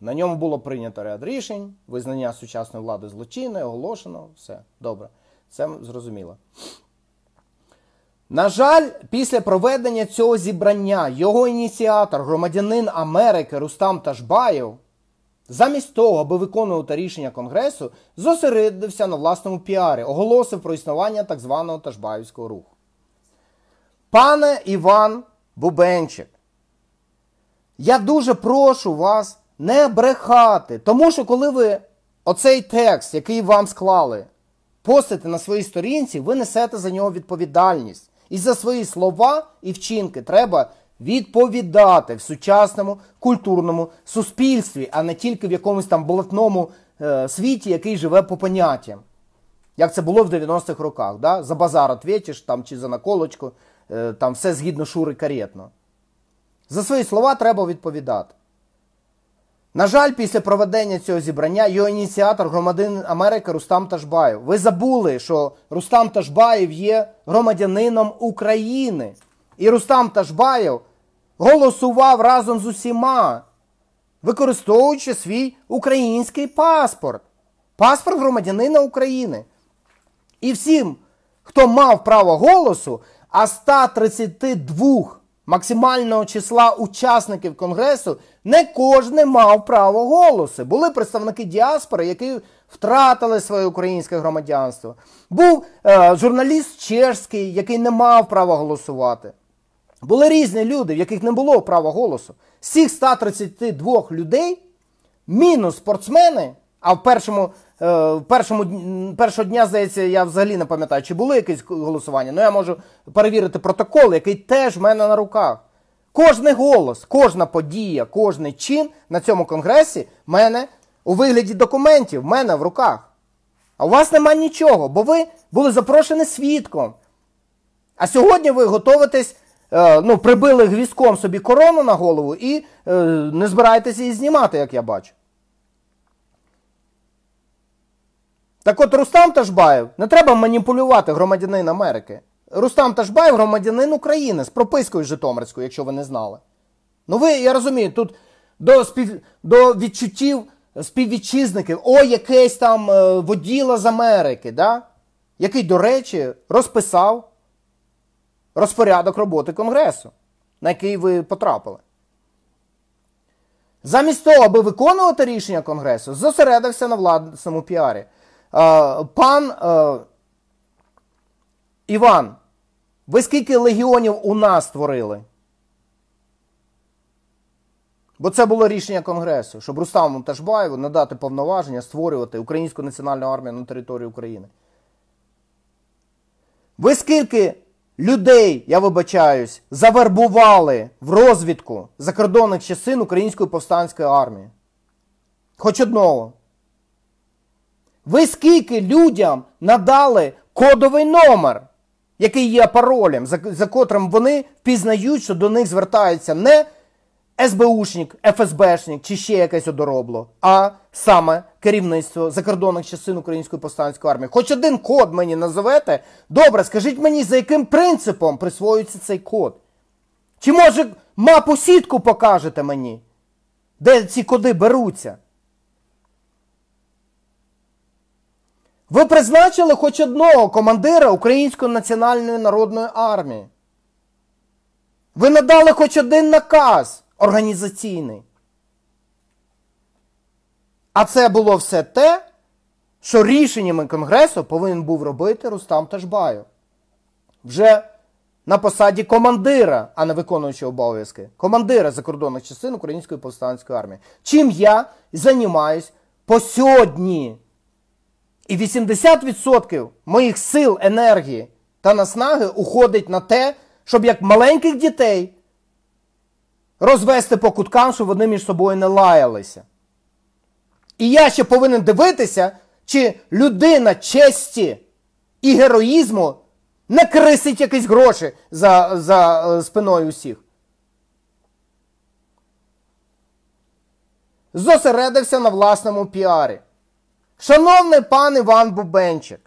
На ньому було прийнято ряд рішень, визнання сучасної влади злочинною, оголошено, все добре. Це зрозуміло. На жаль, після проведення цього зібрання його ініціатор, громадянин Америки Рустам Ташбаєв, Замість того, аби виконувати рішення Конгресу, зосередився на власному піарі, оголосив про існування так званого Ташбаївського руху. Пане Іван Бубенчик, я дуже прошу вас не брехати. Тому що, коли ви оцей текст, який вам склали, постите на своїй сторінці, ви несете за нього відповідальність. І за свої слова і вчинки треба відповідати в сучасному культурному суспільстві, а не тільки в якомусь там блатному е, світі, який живе по поняттям. Як це було в 90-х роках. Да? За базар ответиш, там, чи за наколочку, е, там все згідно шури каретно. За свої слова треба відповідати. На жаль, після проведення цього зібрання його ініціатор громадянин Америки Рустам Ташбаєв. Ви забули, що Рустам Ташбаєв є громадянином України. І Рустам Ташбаєв голосував разом з усіма, використовуючи свій український паспорт, паспорт громадянина України. І всім, хто мав право голосу, а 132 максимального числа учасників Конгресу не кожен мав право голосу. Були представники діаспори, які втратили своє українське громадянство. Був е, журналіст чешський, який не мав права голосувати. Були різні люди, в яких не було права голосу. З цих 132 людей, мінус спортсмени, а в першому е, першому першого дня, здається, я взагалі не пам'ятаю, чи були якесь голосування, але ну, я можу перевірити протокол, який теж в мене на руках. Кожний голос, кожна подія, кожний чин на цьому конгресі в мене у вигляді документів в мене в руках. А у вас нема нічого, бо ви були запрошені свідком. А сьогодні ви готуєтесь. Е, ну, прибили гвіздком собі корону на голову і е, не збираєтеся її знімати, як я бачу. Так от Рустам Ташбаєв не треба маніпулювати громадянин Америки. Рустам Ташбаєв громадянин України з пропискою Житомирською, якщо ви не знали. Ну ви, я розумію, тут до спів... до відчуттів співвітчизників, о, якесь там е, воділа з Америки, да? який, до речі, розписав розпорядок роботи Конгресу, на який ви потрапили. Замість того, аби виконувати рішення Конгресу, зосередився на власному піарі. Е, пан е, Іван, ви скільки легіонів у нас створили? Бо це було рішення Конгресу, щоб Руставу Ташбаєву надати повноваження створювати Українську національну армію на території України. Ви скільки людей, я вибачаюсь, завербували в розвідку закордонних часин Української повстанської армії. Хоч одного. Ви скільки людям надали кодовий номер, який є паролем, за, за котрим вони впізнають, що до них звертається не СБУшник, ФСБшник чи ще якесь одоробло, а саме керівництво закордонних частин Української повстанської армії. Хоч один код мені називете. Добре, скажіть мені, за яким принципом присвоюється цей код? Чи може мапу сітку покажете мені? Де ці коди беруться? Ви призначили хоч одного командира Української національної народної армії. Ви надали хоч один наказ організаційний. А це було все те, що рішеннями Конгресу повинен був робити Рустам Ташбаєв. Вже на посаді командира, а не виконуючого обов'язки, командира закордонних частин Української повстанської армії. Чим я займаюсь по сьогодні. І 80% моїх сил, енергії та наснаги уходить на те, щоб як маленьких дітей розвести по куткам, щоб вони між собою не лаялися. І я ще повинен дивитися, чи людина честі і героїзму не крисить якісь гроші за, за е, спиною усіх. Зосередився на власному піарі. Шановний пан Іван Бубенчик,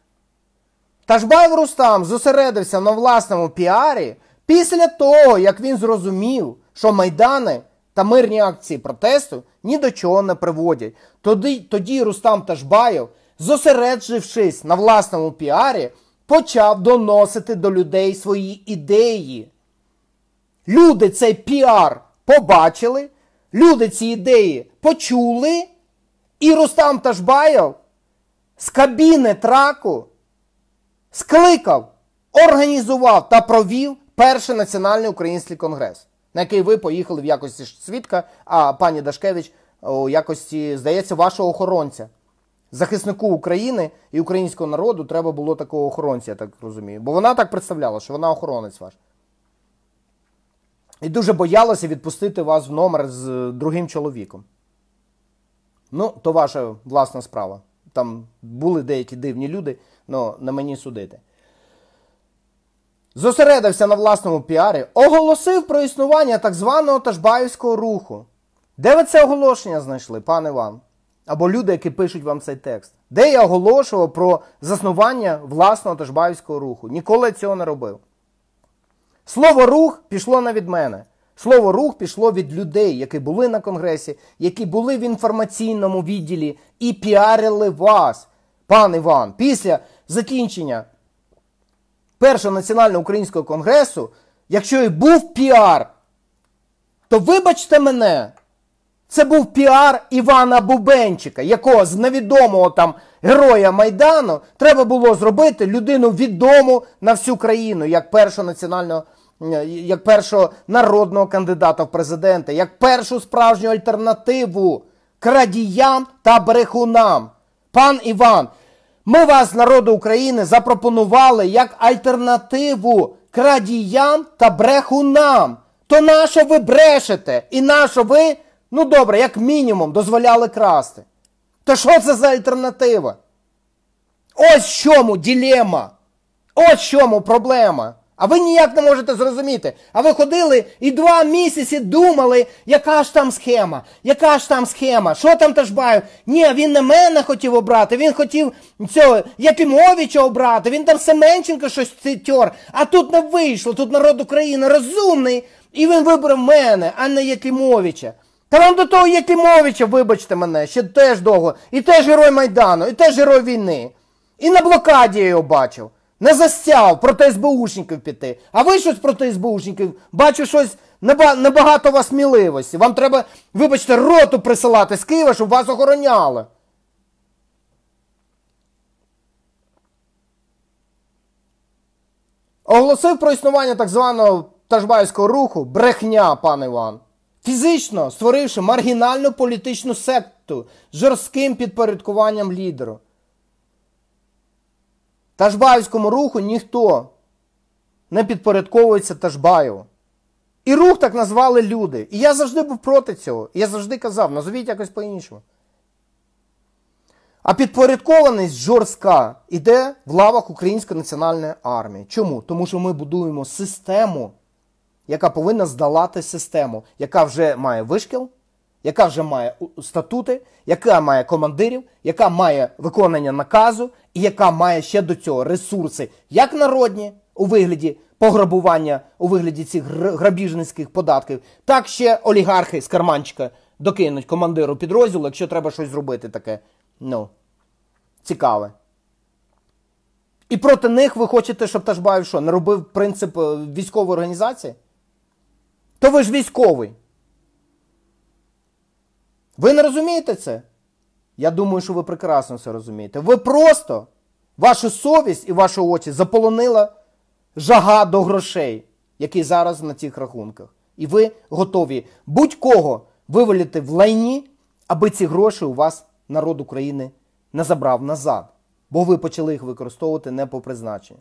Ташбаєв Рустам зосередився на власному піарі після того, як він зрозумів, що майдани та мирні акції протесту ні до чого не приводять. Тоді, тоді Рустам Ташбаєв, зосереджившись на власному піарі, почав доносити до людей свої ідеї. Люди цей піар побачили, люди ці ідеї почули, і Рустам Ташбаєв з кабіни траку скликав, організував та провів перший національний український конгрес на який ви поїхали в якості свідка, а пані Дашкевич у якості, здається, вашого охоронця. Захиснику України і українського народу треба було такого охоронця, я так розумію. Бо вона так представляла, що вона охоронець ваш. І дуже боялася відпустити вас в номер з е, другим чоловіком. Ну, то ваша власна справа. Там були деякі дивні люди, але не мені судити зосередився на власному піарі, оголосив про існування так званого Ташбаївського руху. Де ви це оголошення знайшли, пан Іван? Або люди, які пишуть вам цей текст? Де я оголошував про заснування власного Ташбаївського руху? Ніколи цього не робив. Слово рух пішло не від мене. Слово рух пішло від людей, які були на конгресі, які були в інформаційному відділі і піарили вас, пан Іван, після закінчення Першого національного українського конгресу, якщо і був піар, то вибачте мене, це був піар Івана Бубенчика, якого з невідомого там героя Майдану треба було зробити людину відому на всю країну як першого національного. Як першого народного кандидата в президенти, як першу справжню альтернативу крадіям та брехунам. Пан Іван, ми вас, народу України, запропонували як альтернативу крадіям та брехунам. То нащо ви брешете? І нащо ви, ну добре, як мінімум, дозволяли красти? То що це за альтернатива? Ось чому ділема. Ось чому проблема. А ви ніяк не можете зрозуміти. А ви ходили і два місяці думали, яка ж там схема, яка ж там схема, що там Ташбаєв? Ні, він не мене хотів обрати, він хотів цього Якимовича обрати, він там Семенченко щось тер. А тут не вийшло, тут народ України розумний, і він вибрав мене, а не Якимовича. Та вам до того Якимовича, вибачте мене, ще теж довго. І теж герой Майдану, і теж герой війни. І на блокаді я його бачив. Не застяв проти СБУшників піти. А ви щось проти СБУшників? Бачу щось небагато вас сміливості. Вам треба, вибачте, роту присилати з Києва, щоб вас охороняли. Оголосив про існування так званого тажбайського руху брехня, пане Іван. Фізично створивши маргінальну політичну секту з жорстким підпорядкуванням лідеру. Тажбаївському руху ніхто не підпорядковується Тажбаєву. І рух так назвали люди. І я завжди був проти цього. І я завжди казав, назовіть якось по-іншому. А підпорядкованість жорстка йде в лавах Української національної армії. Чому? Тому що ми будуємо систему, яка повинна здолати систему, яка вже має вишкіл, яка вже має статути, яка має командирів, яка має виконання наказу, і яка має ще до цього ресурси, як народні у вигляді пограбування, у вигляді цих грабіжницьких податків, так ще олігархи з карманчика докинуть командиру підрозділу, якщо треба щось зробити таке. Ну, цікаве. І проти них ви хочете, щоб Ташбаєв що, не робив принцип е, військової організації? То ви ж військовий. Ви не розумієте це? Я думаю, що ви прекрасно це розумієте. Ви просто вашу совість і ваші очі заполонила жага до грошей, які зараз на цих рахунках. І ви готові будь-кого вивалити в лайні, аби ці гроші у вас народ України не забрав назад. Бо ви почали їх використовувати не по призначенню.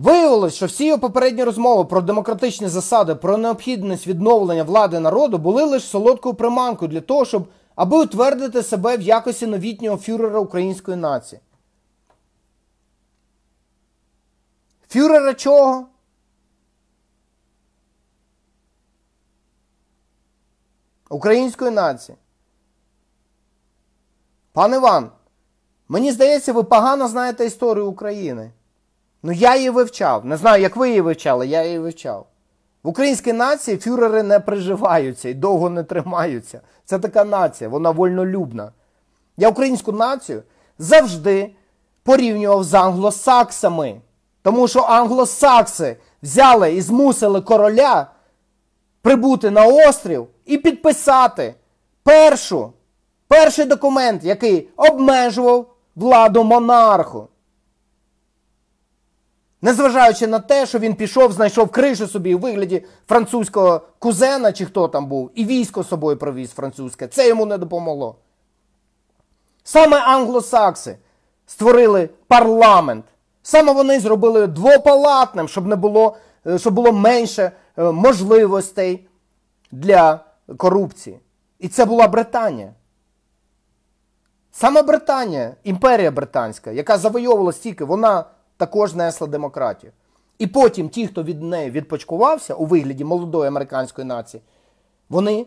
Виявилось, що всі його попередні розмови про демократичні засади, про необхідність відновлення влади народу були лише солодкою приманкою для того, щоб аби утвердити себе в якості новітнього фюрера української нації. Фюрера чого? Української нації. Пан Іван, мені здається, ви погано знаєте історію України. Ну я її вивчав. Не знаю, як ви її вивчали, я її вивчав. В українській нації фюрери не приживаються і довго не тримаються. Це така нація, вона вольнолюбна. Я українську націю завжди порівнював з англосаксами. Тому що англосакси взяли і змусили короля прибути на острів і підписати першу, перший документ, який обмежував владу монарху. Незважаючи на те, що він пішов, знайшов кришу собі у вигляді французького кузена, чи хто там був, і військо з собою провіз французьке, це йому не допомогло. Саме англосакси створили парламент. Саме вони зробили двопалатним, щоб не було е, щоб було менше е, можливостей для корупції. І це була Британія. Саме Британія, імперія британська, яка завойовувала стільки, вона також несла демократію. І потім ті, хто від неї відпочкувався у вигляді молодої американської нації, вони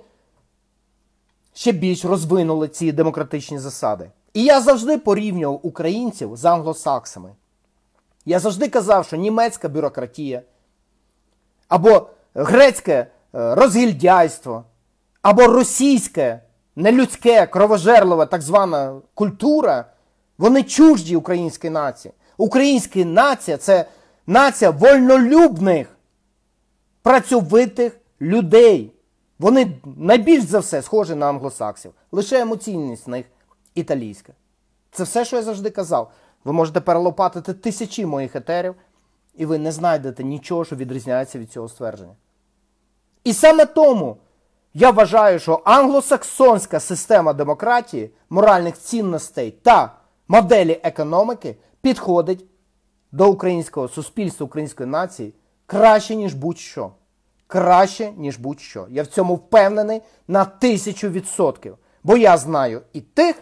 ще більш розвинули ці демократичні засади. І я завжди порівнював українців з англосаксами. Я завжди казав, що німецька бюрократія або грецьке е, розгільдяйство, або російське нелюдське кровожерлива так звана культура, вони чужді українській нації. Українська нація це нація вольнолюбних, працьовитих людей. Вони найбільш за все схожі на англосаксів. Лише емоційність в них італійська. Це все, що я завжди казав. Ви можете перелопатити тисячі моїх етерів, і ви не знайдете нічого, що відрізняється від цього ствердження. І саме тому я вважаю, що англосаксонська система демократії, моральних цінностей та моделі економіки підходить до українського суспільства, української нації краще, ніж будь-що. Краще, ніж будь-що. Я в цьому впевнений на тисячу відсотків. Бо я знаю і тих,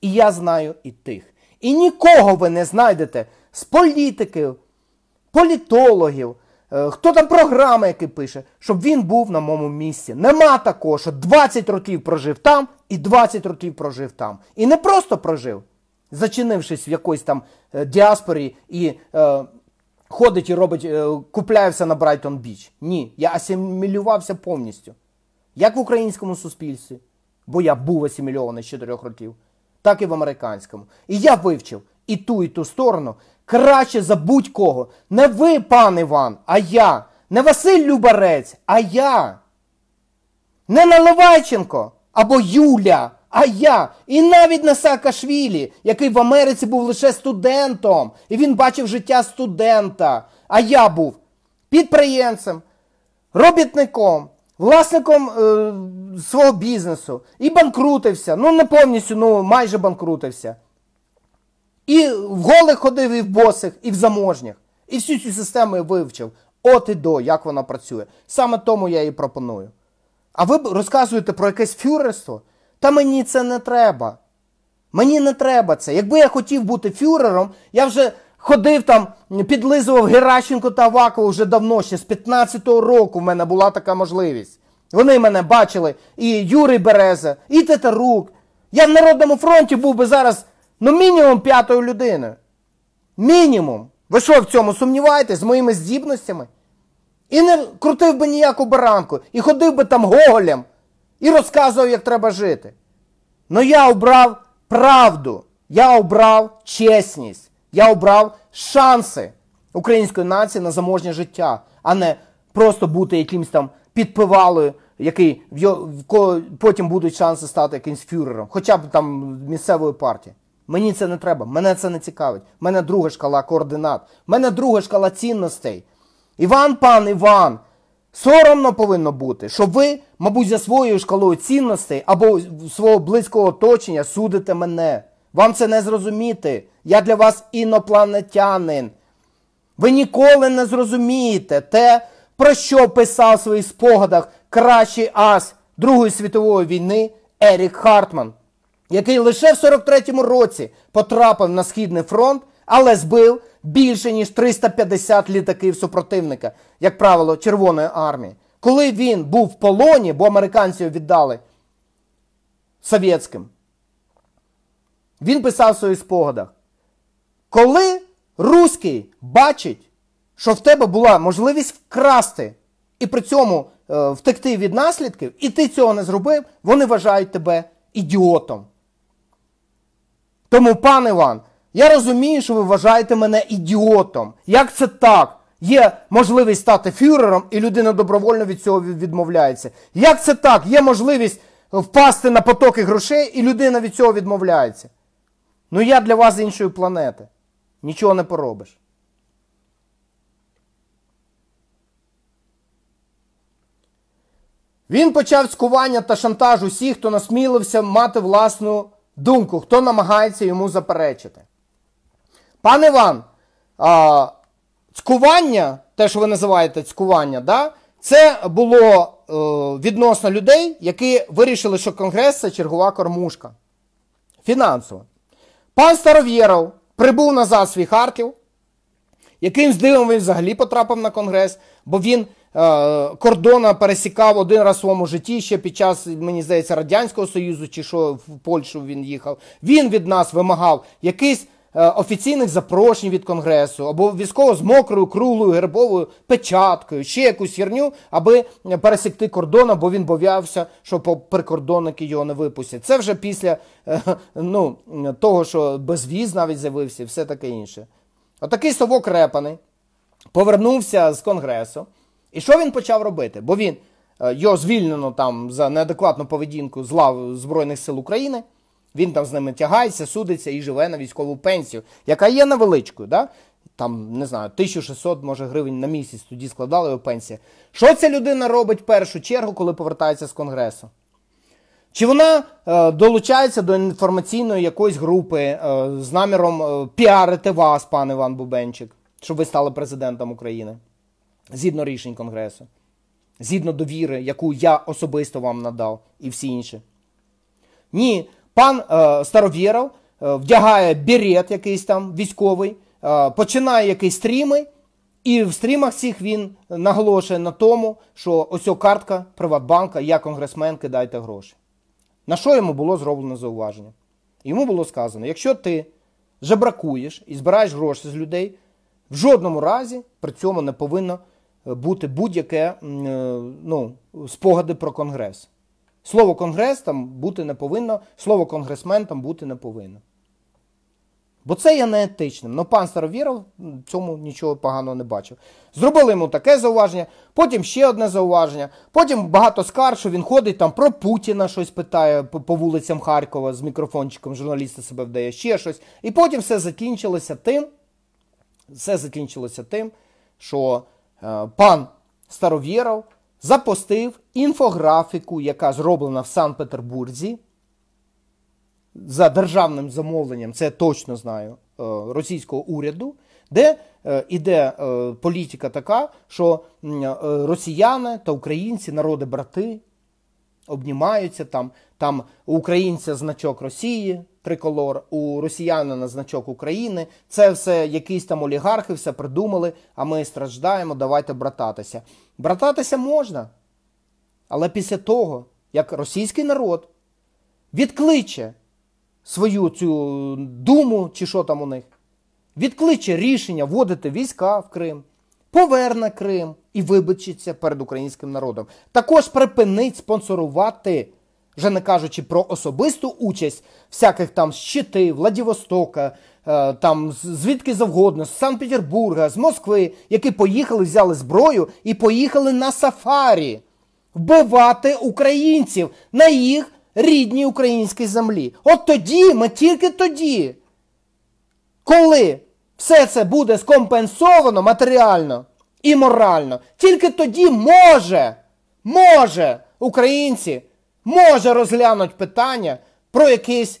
і я знаю і тих. І нікого ви не знайдете з політиків, політологів, е, хто там програми, які пише, щоб він був на моєму місці. Нема такого, що 20 років прожив там і 20 років прожив там. І не просто прожив, зачинившись в якоїсь там е, діаспорі і е, ходить і робить, е, купляє на Брайтон Біч. Ні, я асимілювався повністю. Як в українському суспільстві, бо я був асимільований з 4 років, так і в американському. І я вивчив і ту, і ту сторону краще за будь-кого. Не ви, пан Іван, а я. Не Василь Любарець, а я. Не Наливайченко або Юля. А я і навіть на Саакашвілі, який в Америці був лише студентом, і він бачив життя студента. А я був підприємцем, робітником, власником е, свого бізнесу і банкрутився. Ну, не повністю, ну майже банкрутився. І в голих ходив, і в босих, і в заможніх. І всю цю систему я вивчив. От і до, як вона працює. Саме тому я її пропоную. А ви розказуєте про якесь фюрерство? Та мені це не треба. Мені не треба це. Якби я хотів бути фюрером, я вже ходив там, підлизував Геращенко та Авакову вже давно, ще з 15-го року в мене була така можливість. Вони мене бачили, і Юрій Береза, і Тетерук. Я в Народному фронті був би зараз ну, мінімум п'ятою людиною. Мінімум. Ви що в цьому сумніваєтесь з моїми здібностями? І не крутив би ніяку баранку, і ходив би там Гоголем і розказував, як треба жити. Но я обрав правду, я обрав чесність, я обрав шанси української нації на заможнє життя, а не просто бути якимсь там підпивалою, який потім будуть шанси стати якимсь фюрером, хоча б там місцевої партії. Мені це не треба, мене це не цікавить. Мене друга шкала координат, мене друга шкала цінностей. Іван, пан Іван. Соромно повинно бути, що ви, мабуть, за своєю шкалою цінностей або свого близького оточення судите мене. Вам це не зрозуміти. Я для вас інопланетянин. Ви ніколи не зрозумієте те, про що писав в своїх спогадах кращий ас Другої світової війни Ерік Хартман, який лише в 43-му році потрапив на Східний фронт але збив більше ніж 350 літаків супротивника, як правило, Червоної армії. Коли він був в полоні, бо американців віддали совєтським, він писав в своїх спогадах. Коли руський бачить, що в тебе була можливість вкрасти і при цьому е, втекти від наслідків, і ти цього не зробив, вони вважають тебе ідіотом. Тому, пан Іван, я розумію, що ви вважаєте мене ідіотом. Як це так? Є можливість стати фюрером, і людина добровольно від цього відмовляється. Як це так? Є можливість впасти на потоки грошей, і людина від цього відмовляється. Ну я для вас з іншої планети. Нічого не поробиш. Він почав цькування та шантаж усіх, хто насмілився мати власну думку, хто намагається йому заперечити. Пан Іван, а, цькування, те, що ви називаєте цькування, да, це було е, відносно людей, які вирішили, що Конгрес це чергова кормушка. Фінансово. Пан Старов'єров прибув назад свій Харків. Яким дивом він взагалі потрапив на Конгрес, бо він е, кордона пересікав один раз в своєму житті ще під час, мені здається, Радянського Союзу чи що в Польщу він їхав. Він від нас вимагав якийсь Е, офіційних запрошень від конгресу, або військово з мокрою, круглою гербовою печаткою, ще якусь херню, аби е, пересікти кордон, бо він боявся, що прикордонники його не випустять. Це вже після е, ну, того, що безвіз навіть з'явився, і все таке інше. Отакий совок репаний повернувся з конгресу. І що він почав робити? Бо він його звільнено там за неадекватну поведінку з лав Збройних сил України. Він там з ними тягається, судиться і живе на військову пенсію, яка є невеличкою. да? Там не знаю, 1600, може гривень на місяць тоді складали його пенсія. Що ця людина робить в першу чергу, коли повертається з конгресу? Чи вона е, долучається до інформаційної якоїсь групи е, з наміром е, піарити вас, пане Іван Бубенчик, щоб ви стали президентом України? Згідно рішень Конгресу, згідно довіри, яку я особисто вам надав, і всі інші? Ні. Пан е, Старовєров е, вдягає берет якийсь там військовий, е, починає якісь стріми, і в стрімах всіх він наголошує на тому, що ось о картка Приватбанка, я конгресмен, кидайте гроші. На що йому було зроблено зауваження? Йому було сказано: якщо ти жебракуєш і збираєш гроші з людей, в жодному разі при цьому не повинно е, бути будь-яке е, ну, спогади про конгрес. Слово конгрес там бути не повинно, слово конгресмен там бути не повинно. Бо це є неетичним. Ну пан Старовіров цьому нічого поганого не бачив. Зробили йому таке зауваження, потім ще одне зауваження, потім багато скарг, що він ходить там про Путіна щось питає по вулицям Харкова з мікрофончиком, журналіста себе вдає, ще щось. І потім все закінчилося тим, все закінчилося тим, що е, пан Старовіров запостив інфографіку, яка зроблена в Санкт-Петербурзі. За державним замовленням, це точно знаю, е, російського уряду, де йде е, е, політика така, що росіяни та українці, народи-брати, обнімаються там. Там у українця значок Росії, триколор, у росіянина значок України. Це все якісь там олігархи, все придумали. А ми страждаємо. Давайте брататися. Брататися можна. Але після того, як російський народ відкличе свою цю думу, чи що там у них, відкличе рішення вводити війська в Крим, поверне Крим і вибачиться перед українським народом. Також припинить спонсорувати, вже не кажучи про особисту участь всяких там щити, Владивостока, е, там звідки завгодно, з Санкт-Петербурга, з Москви, які поїхали, взяли зброю і поїхали на сафарі вбивати українців на їх рідній українській землі. От тоді ми тільки тоді, коли все це буде скомпенсовано матеріально і морально, тільки тоді може, може українці може розглянути питання про якесь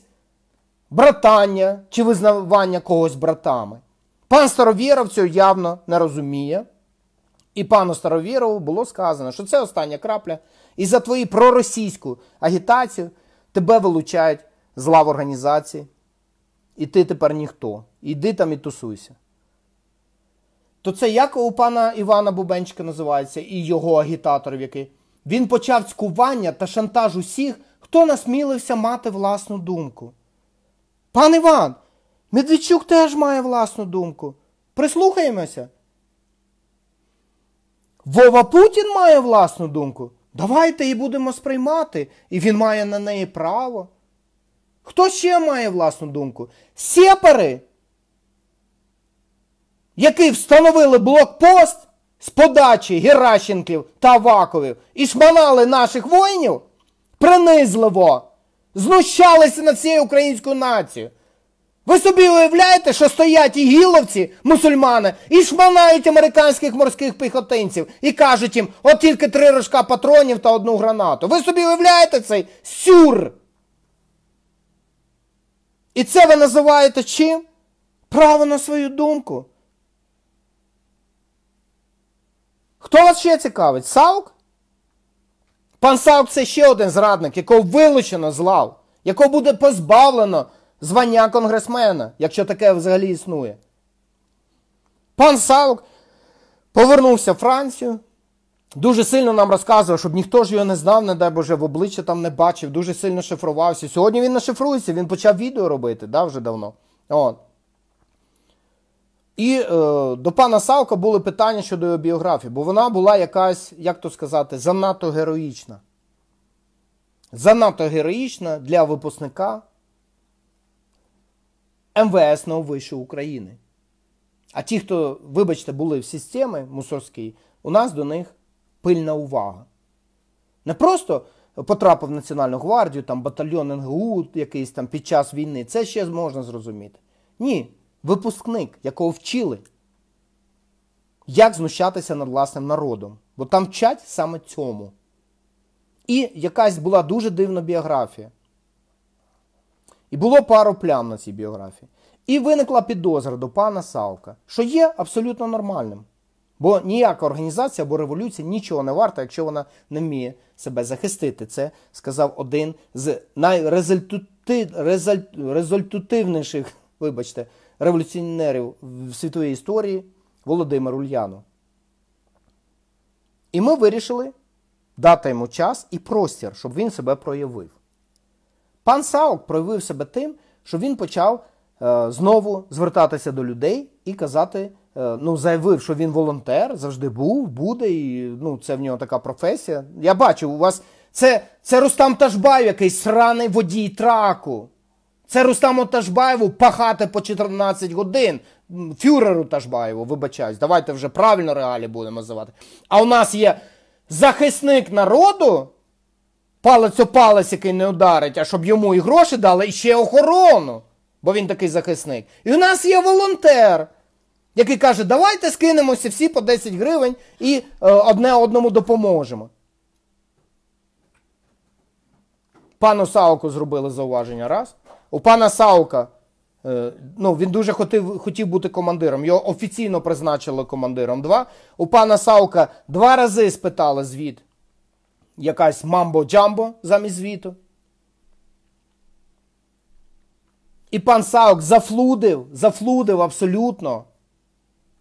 братання чи визнавання когось братами. Пан Старовєров цього явно не розуміє. І пану Старовірову було сказано, що це остання крапля, і за твою проросійську агітацію тебе вилучають з лав організації, і ти тепер ніхто. Іди там і тусуйся. То це як у пана Івана Бубенчика називається і його агітаторів, який він почав цькування та шантаж усіх, хто насмілився мати власну думку. Пан Іван, Медведчук теж має власну думку. Прислухаємося. Вова Путін має власну думку. Давайте її будемо сприймати, і він має на неї право. Хто ще має власну думку? Сєпари, які встановили блокпост з подачі Геращенків та Ваковів і шманали наших воїнів принизливо, знущалися над всією українською нацією. Ви собі уявляєте, що стоять ігіловці, мусульмани, і шманають американських морських піхотинців і кажуть їм, от тільки три рожка патронів та одну гранату. Ви собі уявляєте цей сюр? І це ви називаєте чим? Право на свою думку. Хто вас ще цікавить? Саук? Пан Саук це ще один зрадник, якого вилучено з лав, якого буде позбавлено звання конгресмена, якщо таке взагалі існує. Пан Саук повернувся в Францію. Дуже сильно нам розказував, щоб ніхто ж його не знав, не дай Боже, в обличчя там не бачив, дуже сильно шифрувався. Сьогодні він нашифрується, він почав відео робити да, вже давно. От. І е, до пана Савка були питання щодо його біографії, бо вона була якась, як то сказати, занадто героїчна. Занадто героїчна для випускника МВС Нововиші України. А ті, хто, вибачте, були в системі мусорській, у нас до них пильна увага. Не просто потрапив в Національну гвардію, там батальйон НГУ якийсь там під час війни. Це ще можна зрозуміти. Ні, випускник, якого вчили, як знущатися над власним народом. Бо там вчать саме цьому. І якась була дуже дивна біографія і було пару плям на цій біографії. І виникла підозра до пана Савка, що є абсолютно нормальним. Бо ніяка організація або революція нічого не варта, якщо вона не вміє себе захистити. Це сказав один з найрезультативніших, вибачте, революціонерів в світовій історії Володимир Ульяну. І ми вирішили дати йому час і простір, щоб він себе проявив. Пан Саук проявив себе тим, що він почав е, знову звертатися до людей і казати, е, ну заявив, що він волонтер, завжди був, буде, і ну це в нього така професія. Я бачу, у вас це це Рустам Ташбаєв, якийсь сраний водій траку. Це Рустаму Ташбаєву пахати по 14 годин. Фюреру Ташбаєву, вибачаюсь, давайте вже правильно реалі будемо називати. А у нас є захисник народу, палець о палець, який не ударить, а щоб йому і гроші дали, і ще охорону, бо він такий захисник. І у нас є волонтер, який каже, давайте скинемося всі по 10 гривень і е, одне одному допоможемо. Пану Сауку зробили зауваження раз. У пана Саука е, ну, він дуже хотів хотів бути командиром. Його офіційно призначили командиром два. У пана Саука два рази спитали звіт якась мамбо-джамбо замість звіту. І пан Саук зафлудив, зафлудив абсолютно.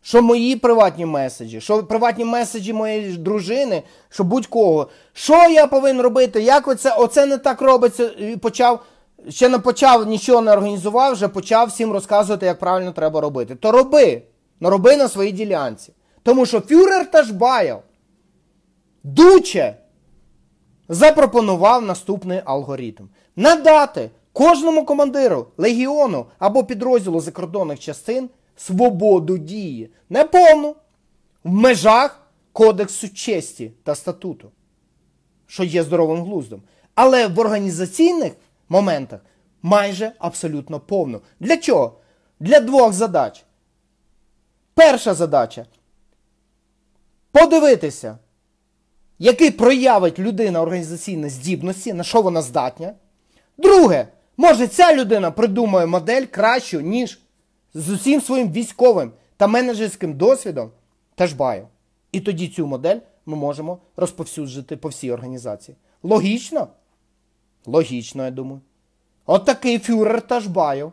Що мої приватні меседжі, що приватні меседжі моєї дружини, що будь-кого. Що я повинен робити? Як оце оце не так робиться? І почав, Ще не почав нічого не організував, вже почав всім розказувати, як правильно треба робити. То роби, но роби на своїй ділянці. Тому що фюрер та Ташбаєв дуче запропонував наступний алгоритм: надати кожному командиру легіону або підрозділу закордонних частин свободу дії, Не повну. в межах Кодексу честі та статуту, що є здоровим глуздом, але в організаційних моментах майже абсолютно повну. Для чого? Для двох задач. Перша задача подивитися який проявить людина організаційні здібності, на що вона здатня. Друге, може ця людина придумає модель кращу, ніж з усім своїм військовим та менеджерським досвідом та жбаю. І тоді цю модель ми можемо розповсюджити по всій організації. Логічно? Логічно, я думаю. От такий фюрер та жбаю.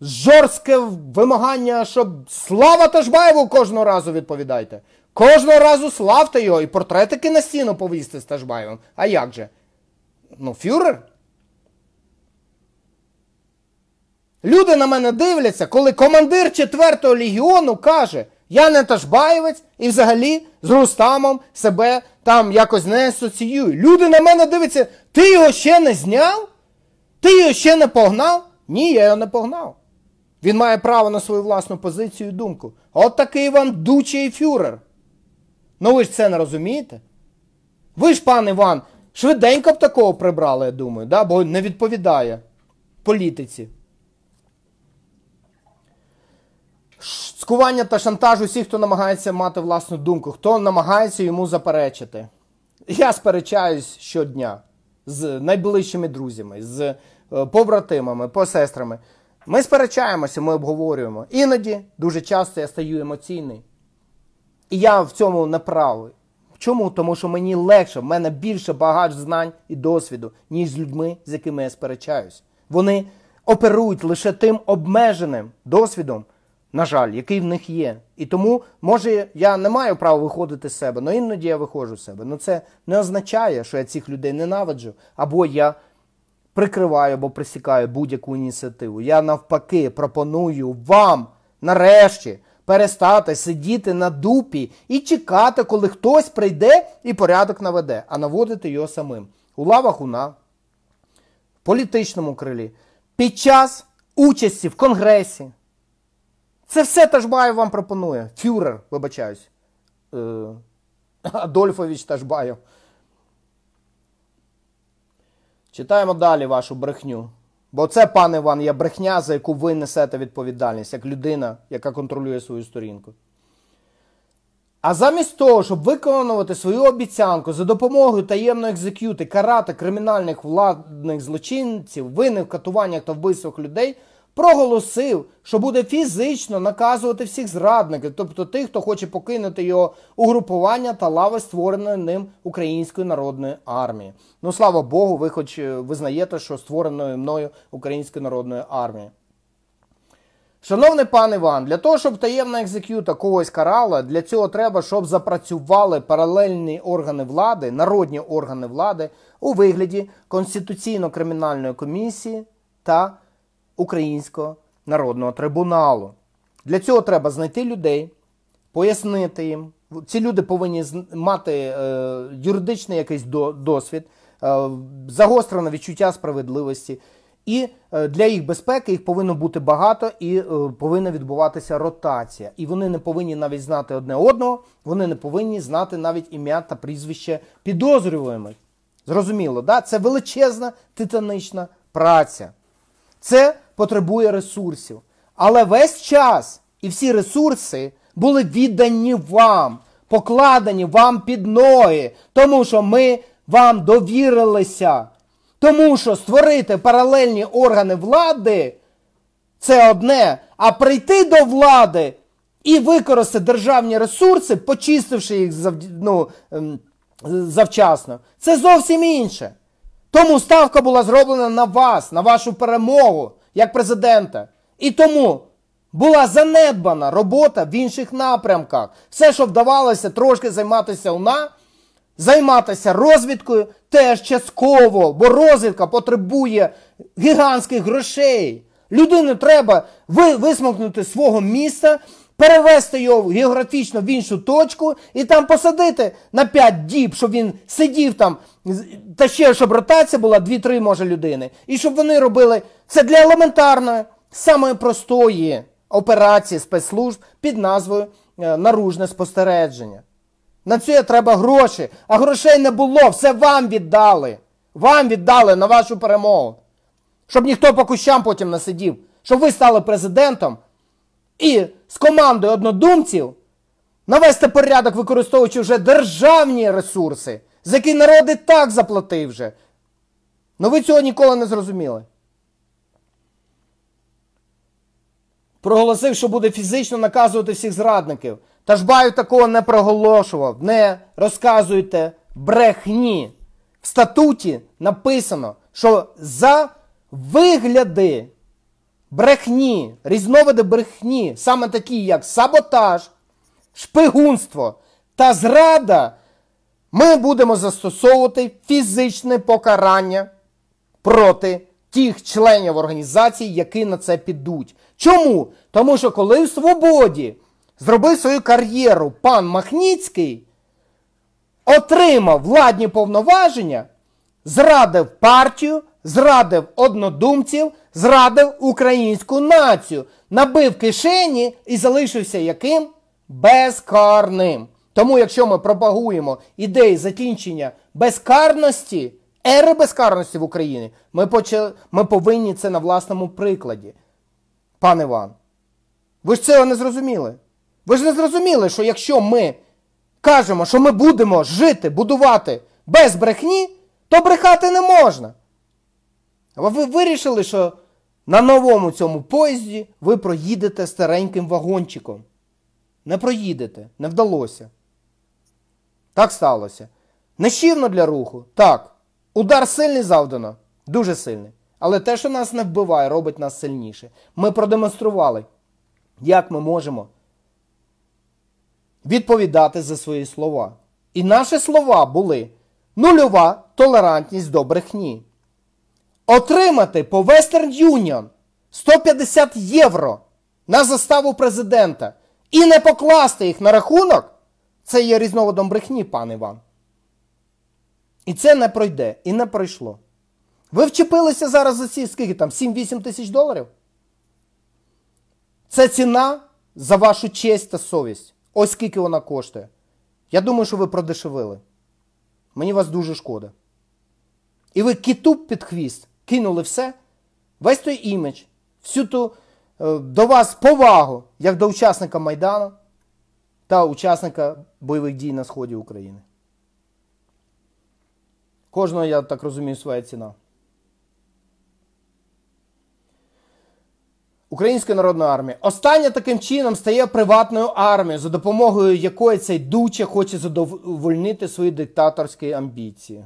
Жорстке вимагання, щоб слава Тажбаєву кожного разу відповідайте. Кожного разу славте його і портретики на стіну повісти з Тажбаєвим. А як же? Ну, фюрер? Люди на мене дивляться, коли командир 4-го легіону каже, я не Ташбаєвець і взагалі з Рустамом себе там якось не асоціюю. Люди на мене дивляться, ти його ще не зняв? Ти його ще не погнав? Ні, я його не погнав. Він має право на свою власну позицію і думку. От такий вам дучий фюрер. Ну ви ж це не розумієте? Ви ж, пан Іван, швиденько б такого прибрали, я думаю, да? бо не відповідає політиці. Скування та шантаж усіх, хто намагається мати власну думку, хто намагається йому заперечити. Я сперечаюсь щодня з найближчими друзями, з е, побратимами, посестрами. Ми сперечаємося, ми обговорюємо. Іноді дуже часто я стаю емоційний. І я в цьому направий. Чому? Тому що мені легше, в мене більше багаж знань і досвіду, ніж з людьми, з якими я сперечаюсь. Вони оперують лише тим обмеженим досвідом, на жаль, який в них є. І тому, може, я не маю права виходити з себе, але іноді я виходжу з себе. Але це не означає, що я цих людей ненавиджу, або я прикриваю або присікаю будь-яку ініціативу. Я навпаки пропоную вам нарешті перестати сидіти на дупі і чекати, коли хтось прийде і порядок наведе, а наводити його самим. У лавах уна, в політичному крилі, під час участі в Конгресі. Це все Ташбаєв вам пропонує. Фюрер, вибачаюсь. Е, Адольфович Ташбаєв. Читаємо далі вашу брехню. Бо це, пане Іван, є брехня, за яку ви несете відповідальність як людина, яка контролює свою сторінку. А замість того, щоб виконувати свою обіцянку за допомогою таємної екзекюти, карати кримінальних владних злочинців, винних катуваннях та вбивствах людей проголосив, що буде фізично наказувати всіх зрадників, тобто тих, хто хоче покинути його угрупування та лави створеної ним української народної армії. Ну слава Богу, ви хоч е, визнаєте, що створеної мною української народної армії. Шановний пан Іван, для того, щоб таємна екзекюта когось карала, для цього треба, щоб запрацювали паралельні органи влади, народні органи влади у вигляді Конституційно-кримінальної комісії та Українського народного трибуналу. Для цього треба знайти людей, пояснити їм. Ці люди повинні мати е, юридичний якийсь до, досвід, е, загострене відчуття справедливості. І е, для їх безпеки їх повинно бути багато і е, повинна відбуватися ротація. І вони не повинні навіть знати одне одного, вони не повинні знати навіть ім'я та прізвище підозрюваних. Зрозуміло, да? це величезна титанична праця. Це потребує ресурсів. Але весь час і всі ресурси були віддані вам, покладені вам під ноги, тому що ми вам довірилися. Тому що створити паралельні органи влади це одне, а прийти до влади і використати державні ресурси, почистивши їх зав... ну, ем, завчасно, це зовсім інше. Тому ставка була зроблена на вас, на вашу перемогу як президента. І тому була занедбана робота в інших напрямках. Все, що вдавалося трошки займатися вона займатися розвідкою, теж частково, бо розвідка потребує гігантських грошей. Людину треба висмокнути свого міста перевести його географічно в іншу точку і там посадити на 5 діб, щоб він сидів там, та ще щоб ротація була 2-3 може людини. І щоб вони робили це для елементарної, самої простої операції спецслужб під назвою е, наружне спостереження. На це треба гроші, а грошей не було, все вам віддали. Вам віддали на вашу перемогу. Щоб ніхто по кущам потім не сидів, щоб ви стали президентом, і з командою однодумців навести порядок, використовуючи вже державні ресурси, за які народ і так заплатив вже. Ну ви цього ніколи не зрозуміли. Проголосив, що буде фізично наказувати всіх зрадників. Та ж баю такого не проголошував. Не розказуйте брехні. В статуті написано, що за вигляди брехні, різновиди брехні, саме такі, як саботаж, шпигунство та зрада, ми будемо застосовувати фізичне покарання проти тих членів організації, які на це підуть. Чому? Тому що коли в свободі зробив свою кар'єру пан Махніцький, отримав владні повноваження, зрадив партію зрадив однодумців, зрадив українську націю, набив кишені і залишився яким? Безкарним. Тому, якщо ми пропагуємо ідеї закінчення безкарності, ери безкарності в Україні, ми почали, ми повинні це на власному прикладі. Пан Іван, ви ж цього не зрозуміли. Ви ж не зрозуміли, що якщо ми кажемо, що ми будемо жити, будувати без брехні, то брехати не можна. Але ви вирішили, що на новому цьому поїзді ви проїдете стареньким вагончиком. Не проїдете, не вдалося. Так сталося. Нещівно для руху. Так. Удар сильний завдано, дуже сильний. Але те, що нас не вбиває, робить нас сильніше. Ми продемонстрували, як ми можемо відповідати за свої слова. І наші слова були нульова толерантність до брехні отримати по Western Union 150 євро на заставу президента і не покласти їх на рахунок, це є різновидом брехні, пан Іван. І це не пройде, і не пройшло. Ви вчепилися зараз за ці скільки там? 7-8 тисяч доларів? Це ціна за вашу честь та совість. Ось скільки вона коштує. Я думаю, що ви продешевили. Мені вас дуже шкода. І ви кіту під хвіст кинули все, весь той імідж, всю ту е, до вас повагу, як до учасника Майдану та учасника бойових дій на сході України. Кожного, я так розумію, своя ціна. Українська народна армія остання таким чином стає приватною армією, за допомогою якої цей дуче хоче задовольнити свої диктаторські амбіції.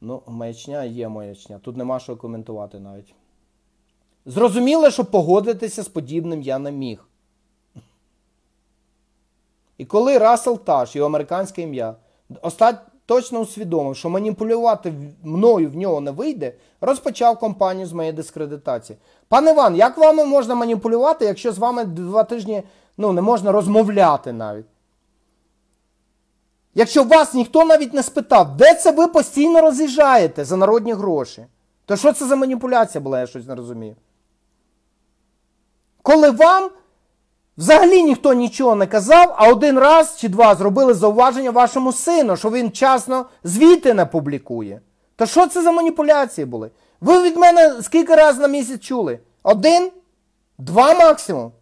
Ну, маячня є маячня. Тут нема що коментувати навіть. Зрозуміло, що погодитися з подібним я не міг. І коли Рассел Таш, його американське ім'я, остаточно усвідомив, що маніпулювати мною в нього не вийде, розпочав компанію з моєї дискредитації. Пане Іван, як вами можна маніпулювати, якщо з вами два тижні ну, не можна розмовляти навіть? Якщо вас ніхто навіть не спитав, де це ви постійно роз'їжджаєте за народні гроші, то що це за маніпуляція була, я щось не розумію. Коли вам взагалі ніхто нічого не казав, а один раз чи два зробили зауваження вашому сину, що він часно звіти не публікує, то що це за маніпуляції були? Ви від мене скільки разів на місяць чули? Один? Два максимум?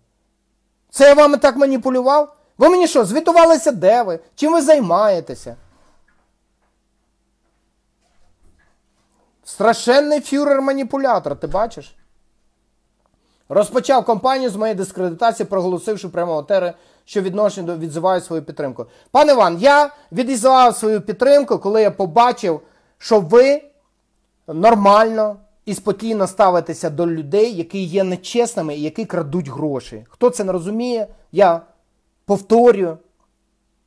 Це я вами так маніпулював? Ви мені що, звітувалися, де ви? Чим ви займаєтеся? Страшенний фюрер-маніпулятор, ти бачиш? Розпочав кампанію з моєї дискредитації, проголосивши прямо отери, що відношення до відзиваю свою підтримку. Пане Іван, я відізвав свою підтримку, коли я побачив, що ви нормально і спокійно ставитеся до людей, які є нечесними і які крадуть гроші. Хто це не розуміє, я повторюю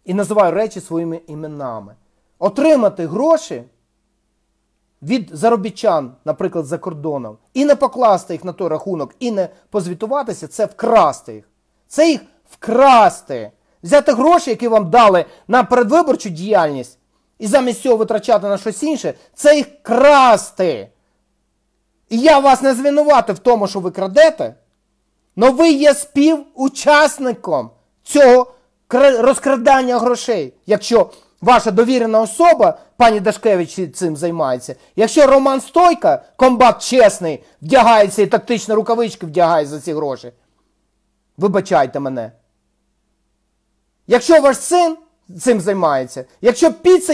і називаю речі своїми іменами. Отримати гроші від заробітчан, наприклад, за кордоном, і не покласти їх на той рахунок, і не позвітуватися це вкрасти їх. Це їх вкрасти. Взяти гроші, які вам дали на передвиборчу діяльність, і замість цього витрачати на щось інше, це їх красти. І я вас не звинувати в тому, що ви крадете, але ви є співучасником цього розкрадання грошей, якщо ваша довірена особа, пані Дашкевич, цим займається, якщо Роман Стойка, комбат чесний, вдягається і тактично рукавички вдягає за ці гроші, вибачайте мене. Якщо ваш син цим займається, якщо піца,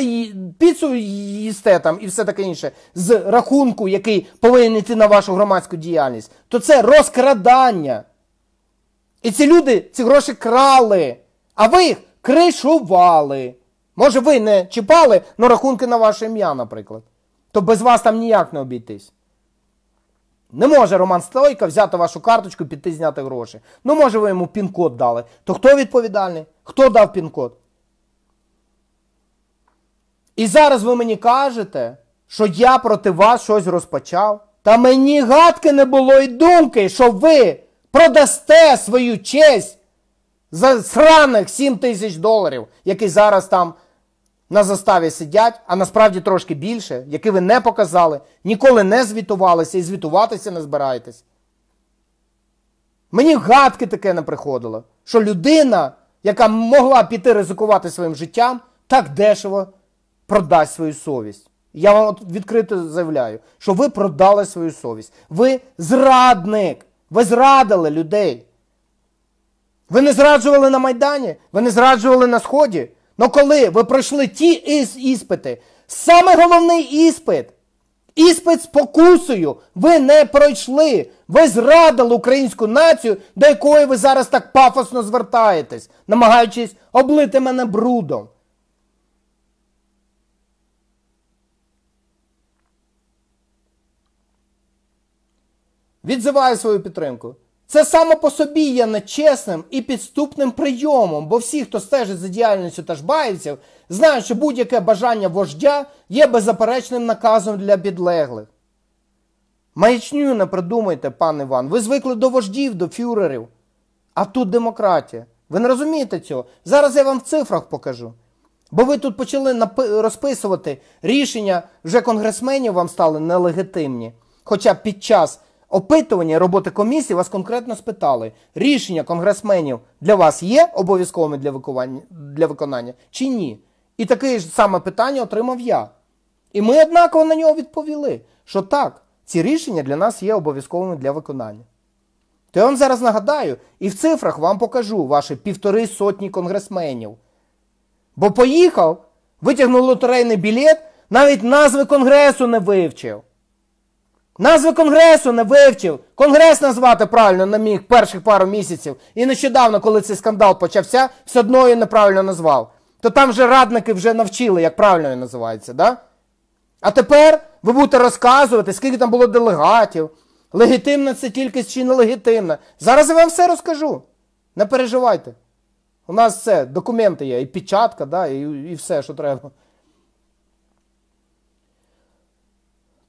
піцу їсте там і все таке інше з рахунку, який повинен йти на вашу громадську діяльність, то це розкрадання. І ці люди ці гроші крали, а ви їх кришували. Може, ви не чіпали, але ну, рахунки на ваше ім'я, наприклад. То без вас там ніяк не обійтись. Не може Роман Стойко взяти вашу карточку і піти зняти гроші. Ну, може, ви йому пін-код дали. То хто відповідальний? Хто дав пін-код? І зараз ви мені кажете, що я проти вас щось розпочав. Та мені гадки не було і думки, що ви продасте свою честь за сраних 7 тисяч доларів, які зараз там на заставі сидять, а насправді трошки більше, які ви не показали, ніколи не звітувалися і звітуватися не збираєтесь. Мені гадки таке не приходило, що людина, яка могла піти ризикувати своїм життям, так дешево продасть свою совість. Я вам відкрито заявляю, що ви продали свою совість. Ви зрадник. Ви зрадили людей. Ви не зраджували на Майдані, ви не зраджували на Сході. Ну коли ви пройшли ті іс іспити, саме головний іспит, іспит з покусою, ви не пройшли. Ви зрадили українську націю, до якої ви зараз так пафосно звертаєтесь, намагаючись облити мене брудом. Відзиваю свою підтримку. Це само по собі є нечесним і підступним прийомом, бо всі, хто стежить за діяльністю ташбаївців, знають, що будь-яке бажання вождя є беззаперечним наказом для підлеглих. Маячню не придумайте, пан Іван. Ви звикли до вождів, до фюрерів. А тут демократія. Ви не розумієте цього? Зараз я вам в цифрах покажу. Бо ви тут почали розписувати рішення вже конгресменів вам стали нелегітимні. Хоча під час Опитування роботи комісії вас конкретно спитали, рішення конгресменів для вас є обов'язковими для виконання, для виконання чи ні? І таке ж саме питання отримав я. І ми однаково на нього відповіли, що так, ці рішення для нас є обов'язковими для виконання. То я вам зараз нагадаю і в цифрах вам покажу ваші півтори сотні конгресменів. Бо поїхав, витягнув лотерейний білет, навіть назви конгресу не вивчив. Назви Конгресу не вивчив. Конгрес назвати правильно не міг перших пару місяців. І нещодавно, коли цей скандал почався, все одно її неправильно назвав. То там вже радники вже навчили, як правильно він називається. да? А тепер ви будете розказувати, скільки там було делегатів. Легітимна це кількість чи нелегітимна. Зараз я вам все розкажу. Не переживайте. У нас це документи є, і печатка, да, і, і все, що треба.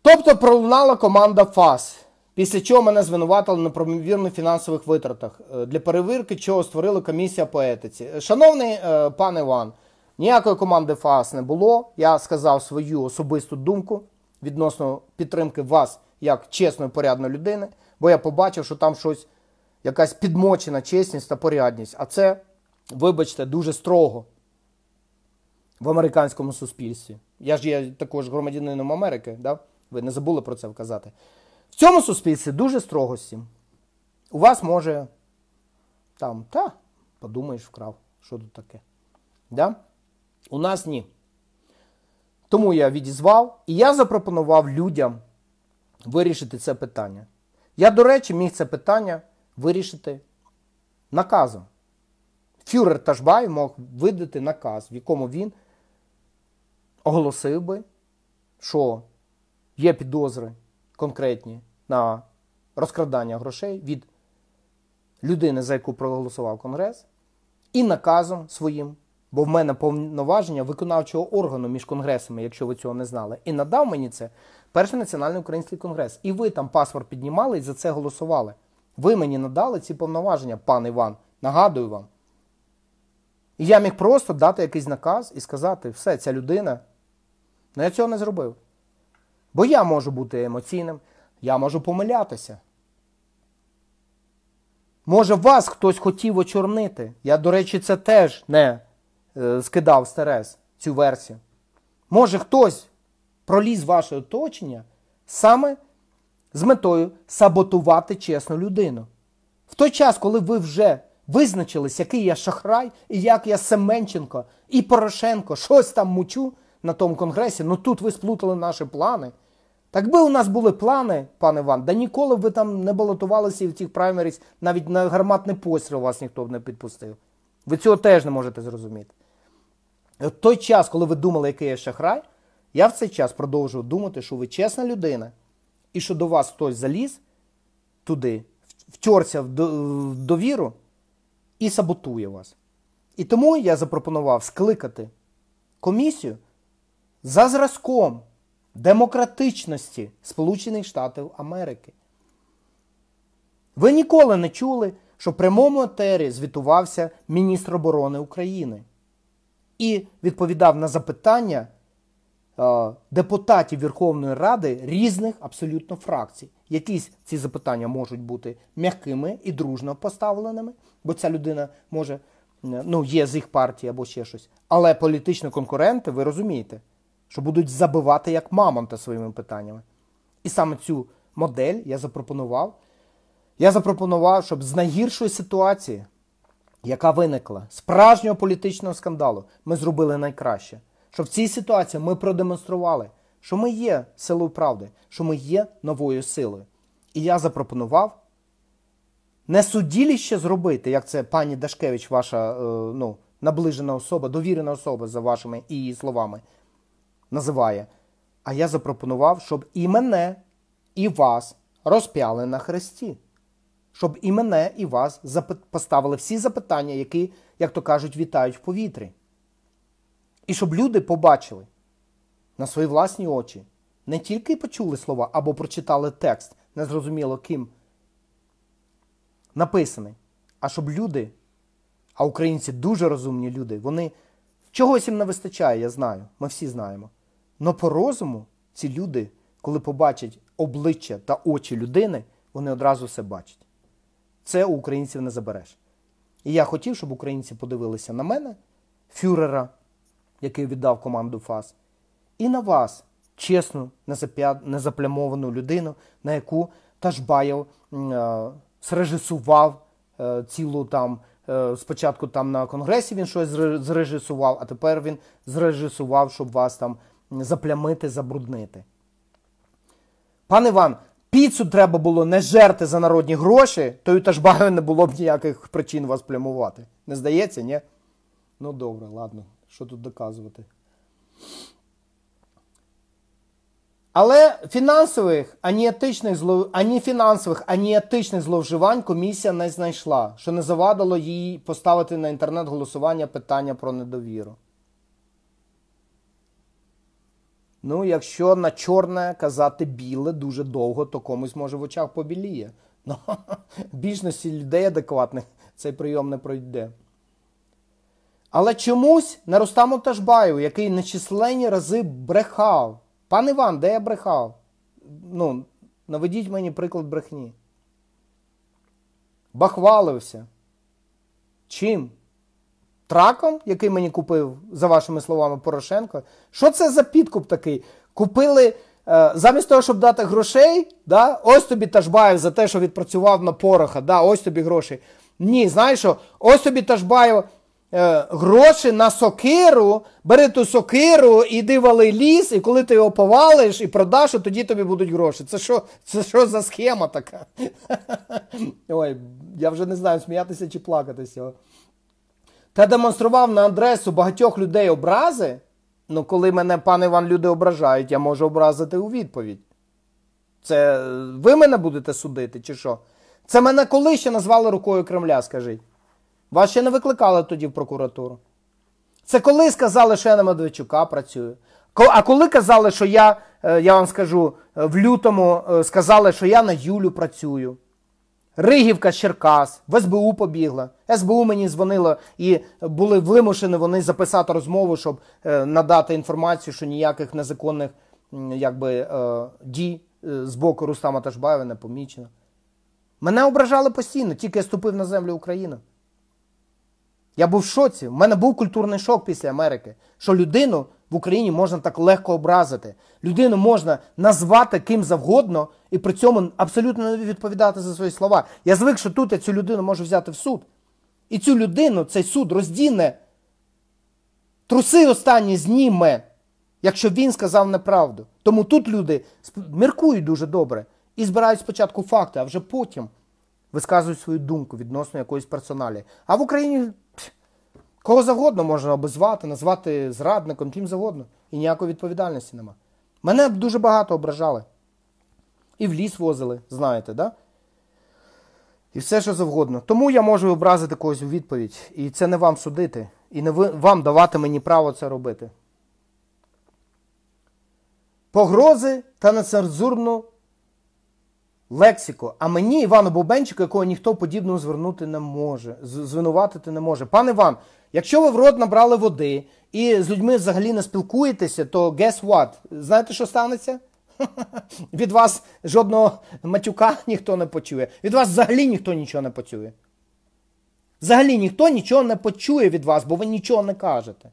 Тобто пролунала команда ФАС, після чого мене звинуватили на промовірних фінансових витратах е, для перевірки, чого створила комісія по етиці. Е, шановний е, пане Іван, ніякої команди ФАС не було. Я сказав свою особисту думку відносно підтримки вас як чесної, порядної людини, бо я побачив, що там щось якась підмочена чесність та порядність. А це, вибачте, дуже строго. В американському суспільстві я ж є також громадянином Америки, да? Ви не забули про це вказати. В цьому суспільстві дуже строгості. У вас може там, та, подумаєш, вкрав, що тут таке. Да? У нас ні. Тому я відізвав і я запропонував людям вирішити це питання. Я, до речі, міг це питання вирішити наказом. Фюрер Ташбай мог видати наказ, в якому він оголосив би, що є підозри конкретні на розкрадання грошей від людини, за яку проголосував Конгрес, і наказом своїм, бо в мене повноваження виконавчого органу між конгресами, якщо ви цього не знали, і надав мені це перший національний український конгрес. І ви там паспорт піднімали і за це голосували. Ви мені надали ці повноваження, пан Іван. Нагадую вам. І я міг просто дати якийсь наказ і сказати, все, ця людина. Ну я цього не зробив. Бо я можу бути емоційним, я можу помилятися. Може, вас хтось хотів очорнити. Я, до речі, це теж не е, скидав з цю версію. Може, хтось проліз ваше оточення саме з метою саботувати чесну людину. В той час, коли ви вже визначились, який я шахрай, і як я Семенченко і Порошенко щось там мучу на тому конгресі, ну тут ви сплутали наші плани. Так би у нас були плани, пане Іван, да ніколи б ви там не балотувалися і в цих праймеріс навіть на гарматний постріл вас ніхто б не підпустив. Ви цього теж не можете зрозуміти. І от той час, коли ви думали, який я шахрай, я в цей час продовжую думати, що ви чесна людина, і що до вас хтось заліз туди, втерся в довіру і саботує вас. І тому я запропонував скликати комісію за зразком демократичності Сполучених Штатів Америки. Ви ніколи не чули, що в прямому етері звітувався міністр оборони України і відповідав на запитання е, депутатів Верховної Ради різних абсолютно фракцій. Якісь ці запитання можуть бути м'якими і дружно поставленими, бо ця людина може, е, ну, є з їх партії або ще щось. Але політичні конкуренти, ви розумієте що будуть забивати як мамонта своїми питаннями. І саме цю модель я запропонував. Я запропонував, щоб з найгіршої ситуації, яка виникла, справжнього політичного скандалу, ми зробили найкраще. Щоб в цій ситуації ми продемонстрували, що ми є силою правди, що ми є новою силою. І я запропонував не суділіще зробити, як це пані Дашкевич, ваша е, ну, наближена особа, довірена особа за вашими її словами називає. А я запропонував, щоб і мене, і вас розп'яли на хресті. Щоб і мене, і вас поставили всі запитання, які, як то кажуть, вітають в повітрі. І щоб люди побачили на свої власні очі, не тільки почули слова або прочитали текст, незрозуміло ким написаний, а щоб люди, а українці дуже розумні люди, вони чогось їм не вистачає, я знаю, ми всі знаємо. Но по розуму ці люди, коли побачать обличчя та очі людини, вони одразу все бачать. Це у українців не забереш. І я хотів, щоб українці подивилися на мене, фюрера, який віддав команду ФАС, і на вас, чесну, незаплямовану людину, на яку Ташбаєв е, срежисував е, цілу там. Е, спочатку там на конгресі він щось зрежисував, а тепер він зрежисував, щоб вас там заплямити, забруднити. Пан Іван, піцу треба було не жерти за народні гроші, то й тажбаю не було б ніяких причин вас плямувати. Не здається, ні? Ну добре, ладно, що тут доказувати. Але фінансових, ані етичних злов... ані фінансових, ані етичних зловживань комісія не знайшла, що не завадило їй поставити на інтернет голосування питання про недовіру. Ну, якщо на чорне казати біле дуже довго, то комусь може в очах побіліє. Ну, Більшості людей адекватних цей прийом не пройде. Але чомусь на Рустаму Ташбаєву, який на численні рази брехав. Пан Іван, де я брехав? Ну, Наведіть мені приклад брехні. Бахвалився. Чим? траком, який мені купив, за вашими словами, Порошенко. Що це за підкуп такий? Купили е, замість того, щоб дати грошей, да, ось тобі Ташбаєв за те, що відпрацював на Пороха, да, ось тобі гроші. Ні, знаєш, що? ось тобі Ташбаєв. Е, гроші на сокиру, бери ту сокиру, іди вали ліс, і коли ти його повалиш і продаш, і тоді тобі будуть гроші. Це що це що за схема така? Ой, я вже не знаю, сміятися чи плакатися та демонстрував на адресу багатьох людей образи, ну коли мене, пане Іван, люди ображають, я можу образити у відповідь. Це е, ви мене будете судити, чи що? Це мене коли ще назвали рукою Кремля, скажіть. Вас ще не викликали тоді в прокуратуру. Це коли сказали, що я на Медведчука працюю. А коли казали, що я, е, я вам скажу, е, в лютому сказали, що я на Юлю працюю. Ригівка Черкас, в СБУ побігла. СБУ мені дзвонило і були вимушені вони записати розмову, щоб е, надати інформацію, що ніяких незаконних якби, е, дій е, з боку Рустама Ташбаєва не помічено. Мене ображали постійно, тільки я ступив на землю України. Я був в шоці. У мене був культурний шок після Америки, що людину в Україні можна так легко образити. Людину можна назвати ким завгодно і при цьому абсолютно не відповідати за свої слова. Я звик, що тут я цю людину можу взяти в суд. І цю людину, цей суд роздіне, труси останні зніме, якщо він сказав неправду. Тому тут люди міркують дуже добре і збирають спочатку факти, а вже потім висказують свою думку відносно якоїсь персоналі. А в Україні. Кого завгодно можна обізвати, назвати зрадником, чим завгодно. І ніякої відповідальності нема. Мене дуже багато ображали. І в ліс возили, знаєте, да? І все, що завгодно. Тому я можу образити когось у відповідь. І це не вам судити. І не ви, вам давати мені право це робити. Погрози та нецензурну лексику. А мені Івану Бобенчику, якого ніхто подібного звернути не може, звинуватити не може. Пан Іван, Якщо ви в рот набрали води і з людьми взагалі не спілкуєтеся, то guess what? Знаєте, що станеться? Від вас жодного матюка ніхто не почує. Від вас взагалі ніхто нічого не почує. Взагалі ніхто нічого не почує від вас, бо ви нічого не кажете.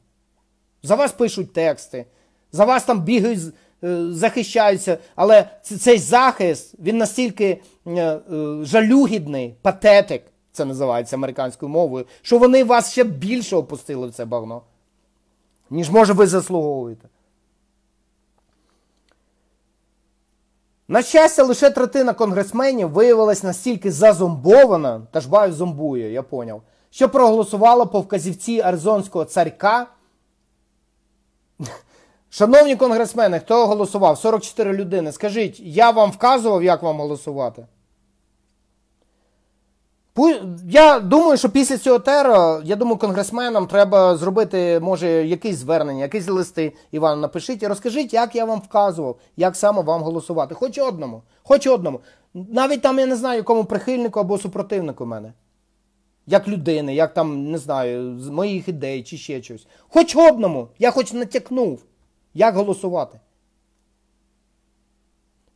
За вас пишуть тексти, за вас там бігають, е, захищаються, але цей захист, він настільки е, е, жалюгідний, патетик це називається американською мовою, що вони вас ще більше опустили в це багно, ніж може ви заслуговуєте. На щастя, лише третина конгресменів виявилась настільки зазомбована, та ж баю зомбує, я поняв, що проголосувала по вказівці аризонського царька. Шановні конгресмени, хто голосував? 44 людини. Скажіть, я вам вказував, як вам голосувати? Я думаю, що після цього тера, я думаю, конгресменам треба зробити, може, якісь звернення, якісь листи. Іван, напишіть і розкажіть, як я вам вказував, як саме вам голосувати. Хоч одному, хоч одному. Навіть там я не знаю, якому прихильнику або супротивнику мене. Як людини, як там, не знаю, з моїх ідей чи ще щось. Хоч одному, я хоч натякнув, як голосувати.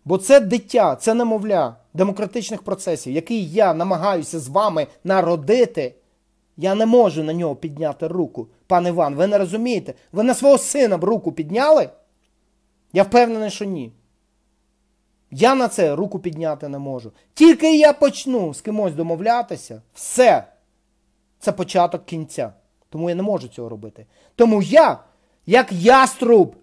Бо це дитя, це немовля демократичних процесів, який я намагаюся з вами народити, я не можу на нього підняти руку, пане Іван. Ви не розумієте? Ви на свого сина б руку підняли? Я впевнений, що ні. Я на це руку підняти не можу. Тільки я почну з кимось домовлятися, все, це початок кінця. Тому я не можу цього робити. Тому я, як яструб,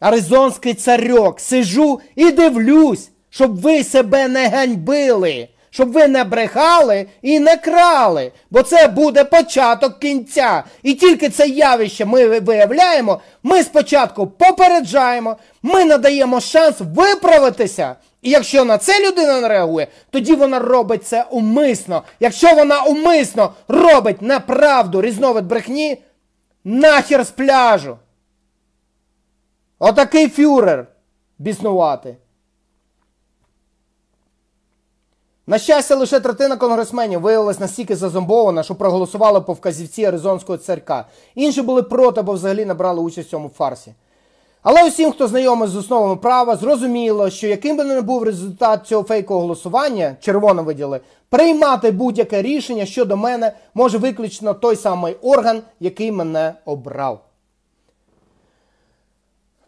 аризонський царьок, сижу і дивлюсь щоб ви себе не ганьбили, щоб ви не брехали і не крали, бо це буде початок кінця. І тільки це явище ми виявляємо. Ми спочатку попереджаємо, ми надаємо шанс виправитися. І якщо на це людина не реагує, тоді вона робить це умисно. Якщо вона умисно робить неправду різновид брехні, нахер з пляжу. Отакий фюрер біснувати. На щастя, лише третина конгресменів виявилась настільки зазомбована, що проголосувала по вказівці Аризонського церка. Інші були проти, бо взагалі не брали участь в цьому фарсі. Але усім, хто знайомий з основами права, зрозуміло, що яким би не був результат цього фейкового голосування, червоно виділи, приймати будь-яке рішення щодо мене може виключно той самий орган, який мене обрав.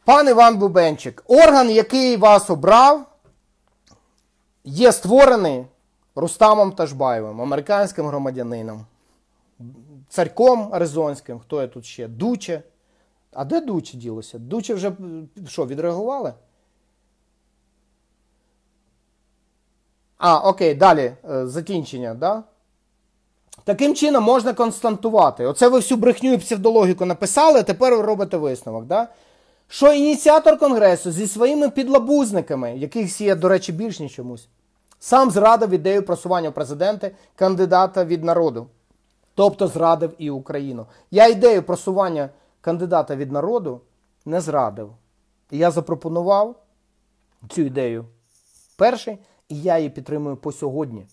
Пан Іван Бубенчик, орган, який вас обрав, є створений Рустамом Ташбаєвим, американським громадянином, царьком Аризонським, хто я тут ще? Дуче. А де Дуче ділося? Дуче вже що, відреагували? А, окей, далі е, закінчення, да? Таким чином можна константувати. Оце ви всю брехню і псевдологіку написали, а тепер ви робите висновок. Да? Що ініціатор Конгресу зі своїми підлабузниками, яких є, до речі, більш ніж чомусь, Сам зрадив ідею просування президента кандидата від народу, тобто зрадив і Україну. Я ідею просування кандидата від народу не зрадив. Я запропонував цю ідею перший, і я її підтримую по сьогодні.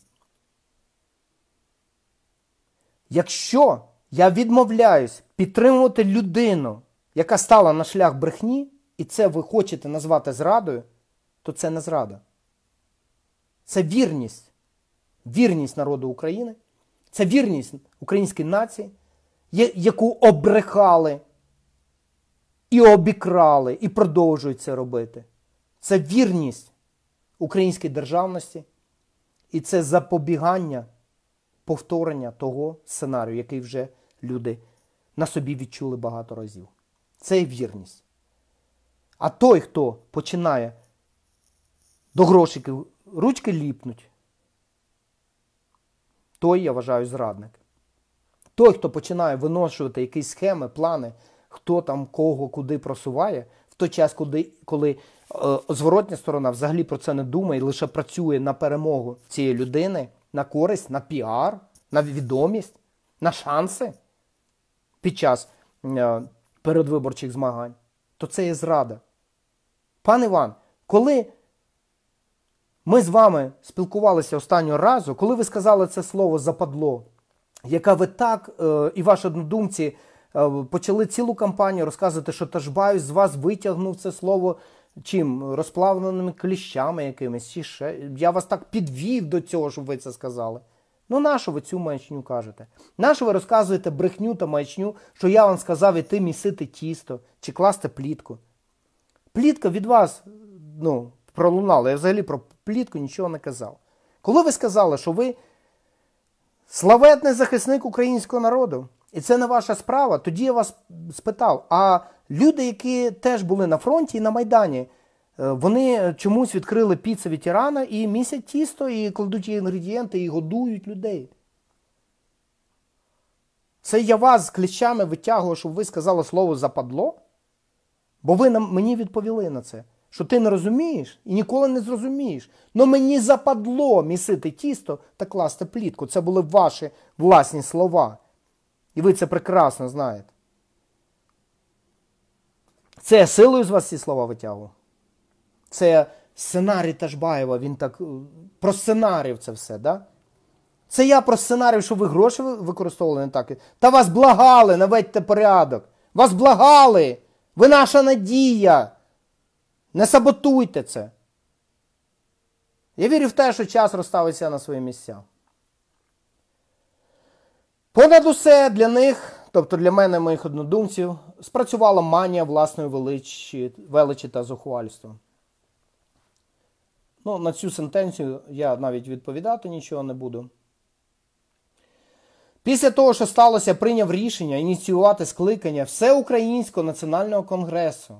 Якщо я відмовляюсь підтримувати людину, яка стала на шлях брехні, і це ви хочете назвати зрадою, то це не зрада. Це вірність, вірність народу України, це вірність української нації, яку обрехали і обікрали, і продовжують це робити. Це вірність української державності, і це запобігання повторення того сценарію, який вже люди на собі відчули багато разів. Це вірність. А той, хто починає до грошей ручки ліпнуть. Той, я вважаю, зрадник. Той, хто починає виношувати якісь схеми, плани, хто там кого куди просуває, в той час, коли, коли е, зворотня сторона взагалі про це не думає, лише працює на перемогу цієї людини, на користь, на піар, на відомість, на шанси під час е, передвиборчих змагань, то це є зрада. Пан Іван, коли ми з вами спілкувалися останнього разу, коли ви сказали це слово западло, яке ви так е, і ваші однодумці е, почали цілу кампанію розказувати, що Ташбаю з вас витягнув це слово чим? Розплавленими кліщами якимись. чи ще. Я вас так підвів до цього, щоб ви це сказали. Ну, нащо ви цю маячню кажете? Нащо ви розказуєте брехню та маячню, що я вам сказав іти місити тісто чи класти плітку? Плітка від вас ну, пролунала. Я взагалі про плітку нічого не казав. Коли ви сказали, що ви славетний захисник українського народу, і це не ваша справа, тоді я вас спитав. А люди, які теж були на фронті і на Майдані, е, вони чомусь відкрили піцу ветерана і місять тісто, і кладуть її інгредієнти, і годують людей. Це я вас з кліщами витягував, щоб ви сказали слово западло? Бо ви мені відповіли на це що ти не розумієш і ніколи не зрозумієш. Ну мені западло місити тісто та класти плітку. Це були ваші власні слова. І ви це прекрасно знаєте. Це я силою з вас ці слова витягував. Це сценарій Ташбаєва, він так е, про сценарій це все, да? Це я про сценарій, що ви гроші використовували не так. Та вас благали, наведьте порядок. Вас благали! Ви наша надія! Не саботуйте це. Я вірю в те, що час розставиться на свої місця. Понад усе для них, тобто для мене, моїх однодумців, спрацювала манія власної величі, величі та зухвальства. Ну, На цю сентенцію я навіть відповідати нічого не буду. Після того, що сталося, прийняв рішення ініціювати скликання Всеукраїнського національного конгресу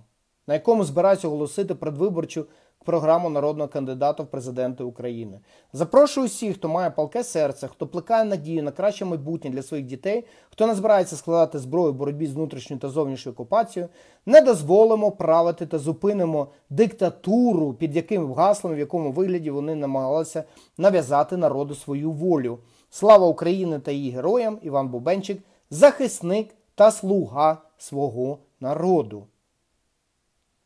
на якому збираються оголосити предвиборчу програму народного кандидата в президенти України. Запрошую всіх, хто має палке серце, хто плекає надію на краще майбутнє для своїх дітей, хто не збирається складати зброю в боротьбі з внутрішньою та зовнішньою окупацією. Не дозволимо правити та зупинимо диктатуру, під яким гаслом, в якому вигляді вони намагалися нав'язати народу свою волю. Слава Україні та її героям! Іван Бубенчик, захисник та слуга свого народу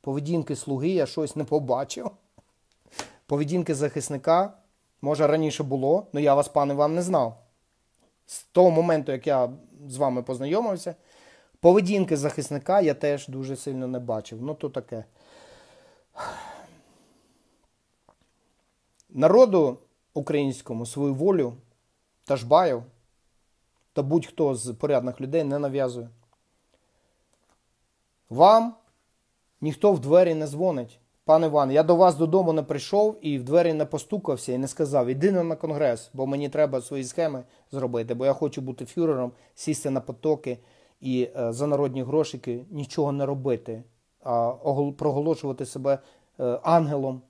поведінки слуги я щось не побачив. Поведінки захисника, може, раніше було, але ну, я вас, пане, вам не знав. З того моменту, як я з вами познайомився, поведінки захисника я теж дуже сильно не бачив. Ну, то таке. Народу українському свою волю та жбаю, та будь-хто з порядних людей не нав'язує. Вам Ніхто в двері не дзвонить. Пане Іван, я до вас додому не прийшов і в двері не постукався і не сказав: іди на конгрес, бо мені треба свої схеми зробити, бо я хочу бути фюрером, сісти на потоки і е, за народні грошики нічого не робити, а проголошувати себе е, ангелом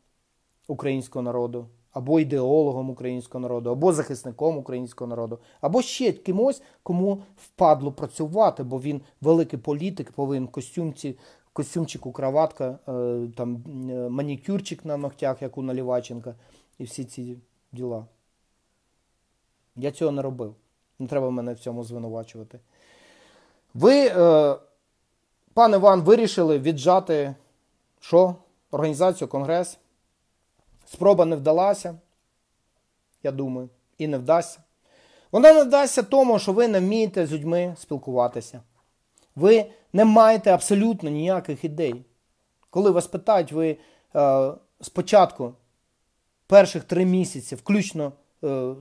українського народу, або ідеологом українського народу, або захисником українського народу, або ще кимось, кому впадло працювати, бо він великий політик, повинен костюмці костюмчику, кроватка, э, там э, манікюрчик на ногтях, як у Наліваченка, і всі ці діла. Я цього не робив. Не треба мене в цьому звинувачувати. Ви, е, пане Іван, вирішили віджати що? Організацію Конгрес. Спроба не вдалася, я думаю, і не вдасться. Вона не вдасться тому, що ви не вмієте з людьми спілкуватися. Ви не маєте абсолютно ніяких ідей. Коли вас питають, ви е, спочатку перших три місяці, включно е,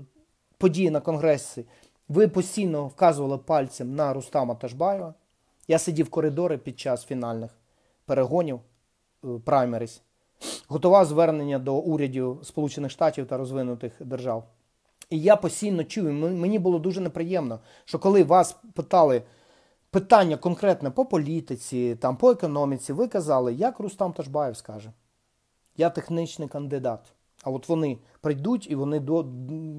події на конгресі, ви постійно вказували пальцем на Рустама Ташбаєва. Я сидів в коридори під час фінальних перегонів е, праймеріс, готував звернення до урядів Сполучених Штатів та розвинутих держав. І я постійно чув, мені було дуже неприємно, що коли вас питали питання конкретне по політиці, там, по економіці, ви казали, як Рустам Ташбаєв скаже, я технічний кандидат. А от вони прийдуть і вони до,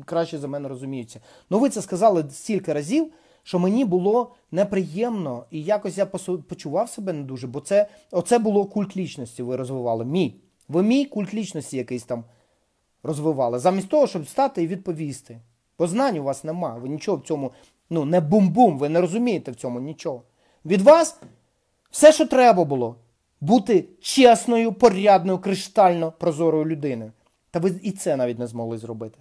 краще за мене розуміються. Ну ви це сказали стільки разів, що мені було неприємно, і якось я посу почував себе не дуже, бо це оце було культ лічності. Ви розвивали. Мій. Ви мій культ лічності якийсь там розвивали. Замість того, щоб стати і відповісти. Бо знань у вас нема, ви нічого в цьому Ну, не бум-бум, ви не розумієте в цьому нічого. Від вас все, що треба було, бути чесною, порядною, криштально прозорою людиною. Та ви і це навіть не змогли зробити.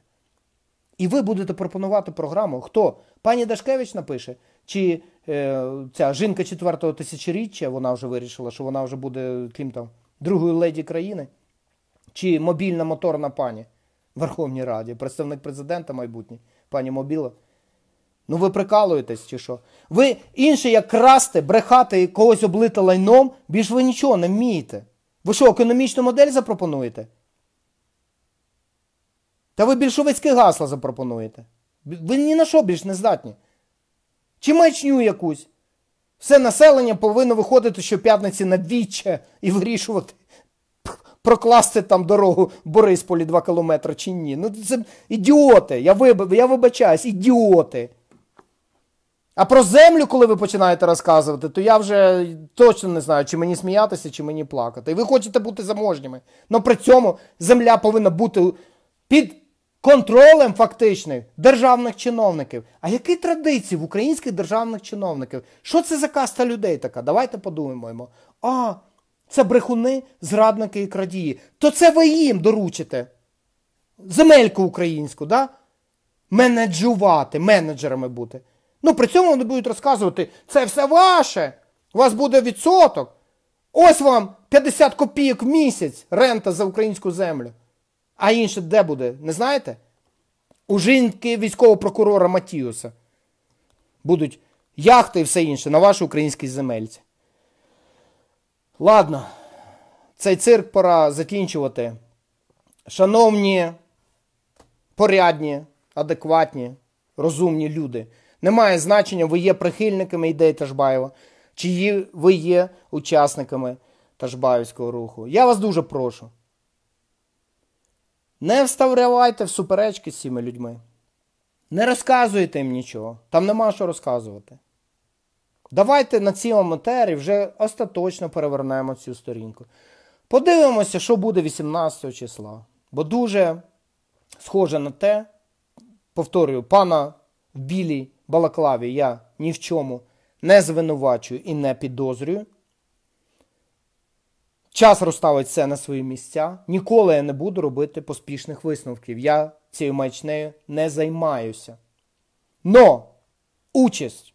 І ви будете пропонувати програму. Хто? Пані Дашкевич напише, чи е, ця жінка четвертого тисячоріччя, вона вже вирішила, що вона вже буде ким там, другою леді країни, чи мобільна моторна пані в Верховній Раді, представник президента майбутній, пані Мобіла. Ну ви прикалуєтесь чи що? Ви інше, як красти, брехати і когось облити лайном, більш ви нічого не вмієте. Ви що, економічну модель запропонуєте? Та ви більшовицьке гасла запропонуєте. Ви ні на що більш не здатні. Чи мечню якусь? Все населення повинно виходити щоп'ятниці на віче і вирішувати, прокласти там дорогу Борисполі 2 кілометри чи ні. Ну це ідіоти. Я виб... я вибачаюсь, ідіоти. А про землю, коли ви починаєте розказувати, то я вже точно не знаю, чи мені сміятися, чи мені плакати. І ви хочете бути заможніми. Але при цьому земля повинна бути під контролем фактично державних чиновників. А які традиції в українських державних чиновників? Що це за каста людей така? Давайте подумаємо. А, це брехуни, зрадники і крадії. То це ви їм доручите. Земельку українську, да? менеджувати, менеджерами бути. Ну при цьому вони будуть розказувати, це все ваше, у вас буде відсоток. Ось вам 50 копійок в місяць рента за українську землю. А інше де буде, не знаєте? У жінки військового прокурора Матіуса будуть яхти і все інше на вашій українській земельці. Ладно, цей цирк пора закінчувати. Шановні порядні, адекватні, розумні люди. Немає значення, ви є прихильниками ідей Ташбаєва, чи ви є учасниками Тажбаївського руху. Я вас дуже прошу. Не вставляйте в суперечки з цими людьми. Не розказуйте їм нічого. Там нема що розказувати. Давайте на цій аматері вже остаточно перевернемо цю сторінку. Подивимося, що буде 18 числа. Бо дуже схоже на те, повторюю, пана в білій Балаклаві я ні в чому не звинувачую і не підозрюю. Час розставить все на свої місця. Ніколи я не буду робити поспішних висновків. Я цією маячнею не займаюся. Но участь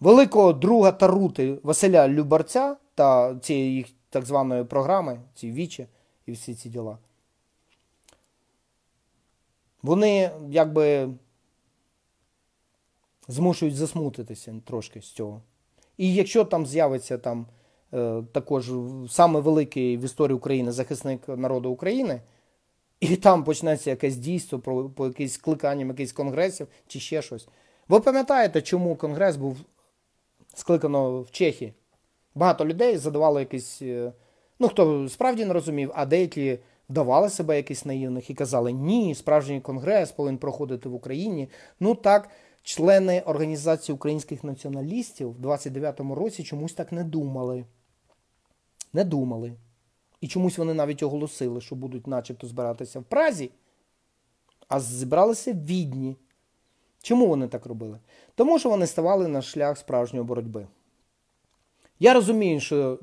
великого друга Тарути Василя Любарця та цієї так званої програми, ці вічі і всі ці діла. Вони якби змушують засмутитися трошки з цього. І якщо там з'явиться там е, також саме великий в історії України захисник народу України, і там почнеться якесь дійство про по якійсь скликанням якихось конгресів чи ще щось. Ви пам'ятаєте, чому конгрес був скликано в Чехії? Багато людей задавало якісь. Е, ну, хто справді не розумів, а деякі давали себе якісь наївних і казали, ні, справжній конгрес повинен проходити в Україні. Ну так, Члени Організації українських націоналістів в 29-му році чомусь так не думали. Не думали. І чомусь вони навіть оголосили, що будуть начебто збиратися в Празі, а зібралися в Відні. Чому вони так робили? Тому що вони ставали на шлях справжньої боротьби. Я розумію, що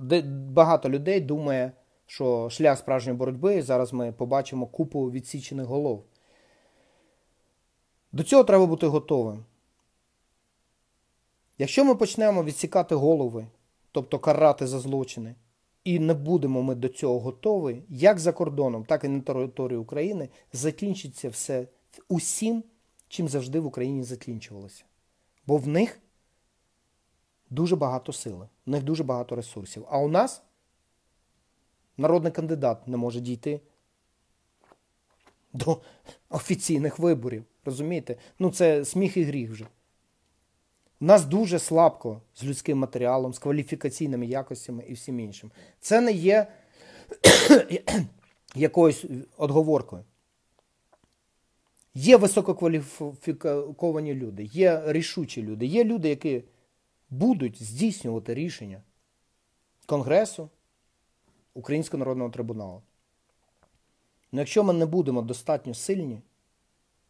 багато людей думає, що шлях справжньої боротьби зараз ми побачимо купу відсічених голов. До цього треба бути готовим. Якщо ми почнемо відсікати голови, тобто карати за злочини, і не будемо ми до цього готові, як за кордоном, так і на території України, закінчиться все усім, чим завжди в Україні закінчувалося. Бо в них дуже багато сили, в них дуже багато ресурсів. А у нас народний кандидат не може дійти до офіційних виборів. Розумієте? Ну це сміх і гріх вже. У нас дуже слабко з людським матеріалом, з кваліфікаційними якостями і всім іншим. Це не є якоюсь отговоркою. Є висококваліфіковані люди, є рішучі люди, є люди, які будуть здійснювати рішення Конгресу, Українського народного трибуналу. Ну якщо ми не будемо достатньо сильні,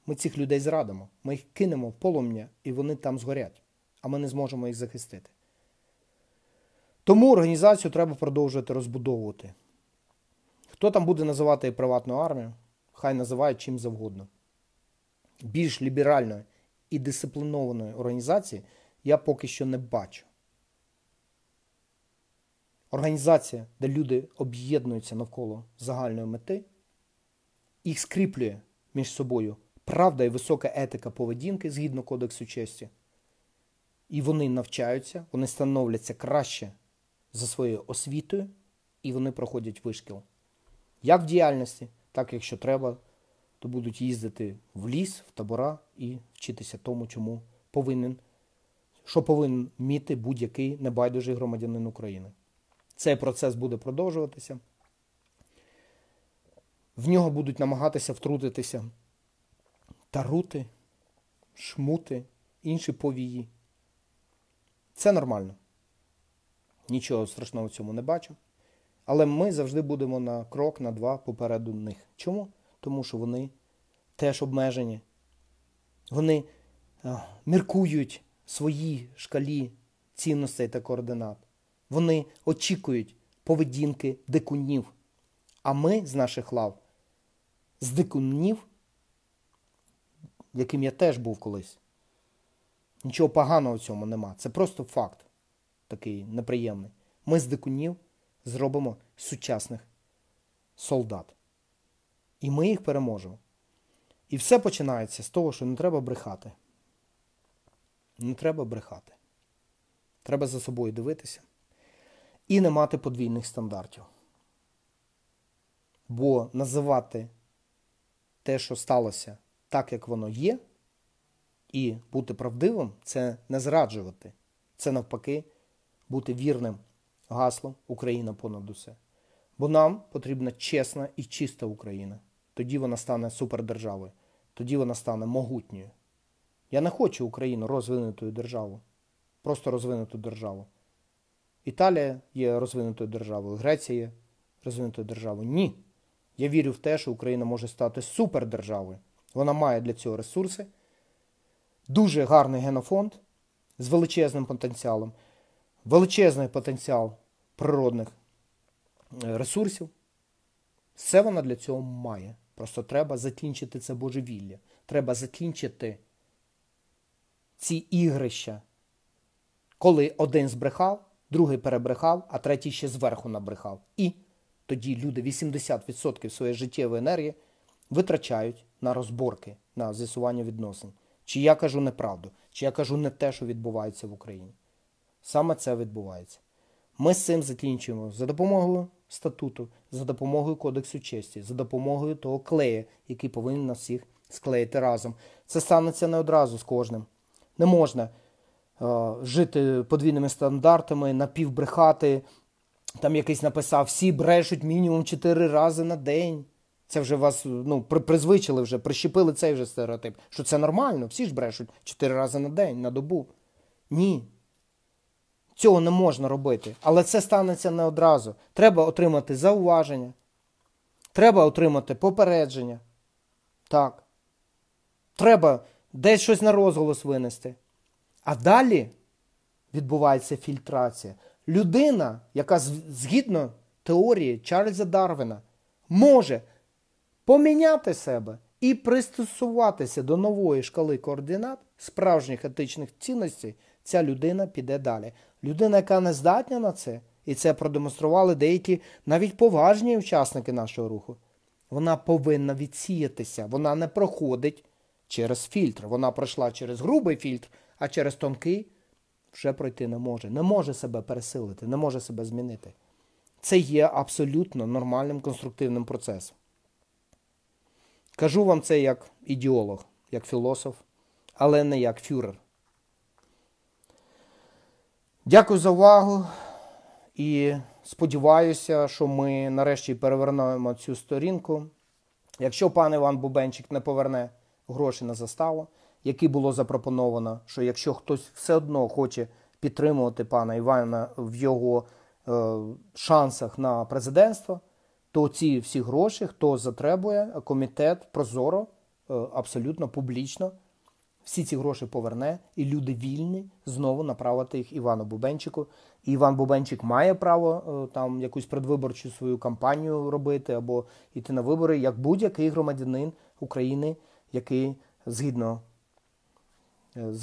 ми цих людей зрадимо, ми їх кинемо в полум'я і вони там згорять а ми не зможемо їх захистити. Тому організацію треба продовжувати розбудовувати. Хто там буде називати приватну армію, хай називає чим завгодно. Більш ліберальної і дисциплінованої організації я поки що не бачу. Організація, де люди об'єднуються навколо загальної мети, їх скріплює між собою правда і висока етика поведінки згідно кодексу честі. І вони навчаються, вони становляться краще за своєю освітою, і вони проходять вишкіл. Як в діяльності, так якщо треба, то будуть їздити в ліс, в табора і вчитися тому, чому повинен, що повинен вміти будь-який небайдужий громадянин України. Цей процес буде продовжуватися. В нього будуть намагатися втрутитися тарути, шмути, інші повії. Це нормально. Нічого страшного в цьому не бачу. Але ми завжди будемо на крок, на два попереду них. Чому? Тому що вони теж обмежені. Вони е, міркують свої шкалі цінностей та координат. Вони очікують поведінки дикунів. А ми з наших лав, з дикунів, яким я теж був колись. Нічого поганого в цьому нема. Це просто факт такий неприємний. Ми з дикунів зробимо сучасних солдат. І ми їх переможемо. І все починається з того, що не треба брехати. Не треба брехати. Треба за собою дивитися. І не мати подвійних стандартів. Бо називати те, що сталося, так, як воно є, і бути правдивим це не зраджувати. Це навпаки, бути вірним гаслом Україна понад усе. Бо нам потрібна чесна і чиста Україна. Тоді вона стане супердержавою, тоді вона стане могутньою. Я не хочу Україну розвинутою державою. Просто розвинуту державу. Італія є розвинутою державою, Греція є розвинутою державою. Ні. Я вірю в те, що Україна може стати супердержавою. Вона має для цього ресурси. Дуже гарний генофонд з величезним потенціалом, величезний потенціал природних е, ресурсів. Все вона для цього має. Просто треба закінчити це божевілля. Треба закінчити ці ігрища, коли один збрехав, другий перебрехав, а третій ще зверху набрехав. І тоді люди 80% своєї життєвої енергії витрачають на розборки, на з'ясування відносин. Чи я кажу неправду, чи я кажу не те, що відбувається в Україні. Саме це відбувається. Ми з цим закінчуємо за допомогою статуту, за допомогою Кодексу честі, за допомогою того клею, який повинен нас всіх склеїти разом. Це станеться не одразу з кожним. Не можна е, жити подвійними стандартами, напівбрехати. Там якийсь написав, всі брешуть мінімум 4 рази на день. Це вже вас ну призвичили вже, прищепили цей вже стереотип, що це нормально, всі ж брешуть чотири рази на день, на добу. Ні. Цього не можна робити. Але це станеться не одразу. Треба отримати зауваження, треба отримати попередження. Так. Треба десь щось на розголос винести. А далі відбувається фільтрація. Людина, яка згідно теорії Чарльза Дарвіна, може поміняти себе і пристосуватися до нової шкали координат, справжніх етичних цінностей, ця людина піде далі. Людина, яка не здатна на це, і це продемонстрували деякі навіть поважні учасники нашого руху, вона повинна відсіятися, вона не проходить через фільтр. Вона пройшла через грубий фільтр, а через тонкий вже пройти не може. Не може себе пересилити, не може себе змінити. Це є абсолютно нормальним конструктивним процесом. Кажу вам це як ідеолог, як філософ, але не як фюрер. Дякую за увагу і сподіваюся, що ми нарешті перевернемо цю сторінку. Якщо пан Іван Бубенчик не поверне гроші на заставу, які було запропоновано, що якщо хтось все одно хоче підтримувати пана Івана в його е, шансах на президентство, то ці всі гроші, хто затребує, комітет прозоро, е, абсолютно публічно всі ці гроші поверне, і люди вільні знову направити їх Івану Бубенчику. І Іван Бубенчик має право е, там якусь предвиборчу свою кампанію робити або йти на вибори як будь-який громадянин України, який згідно е,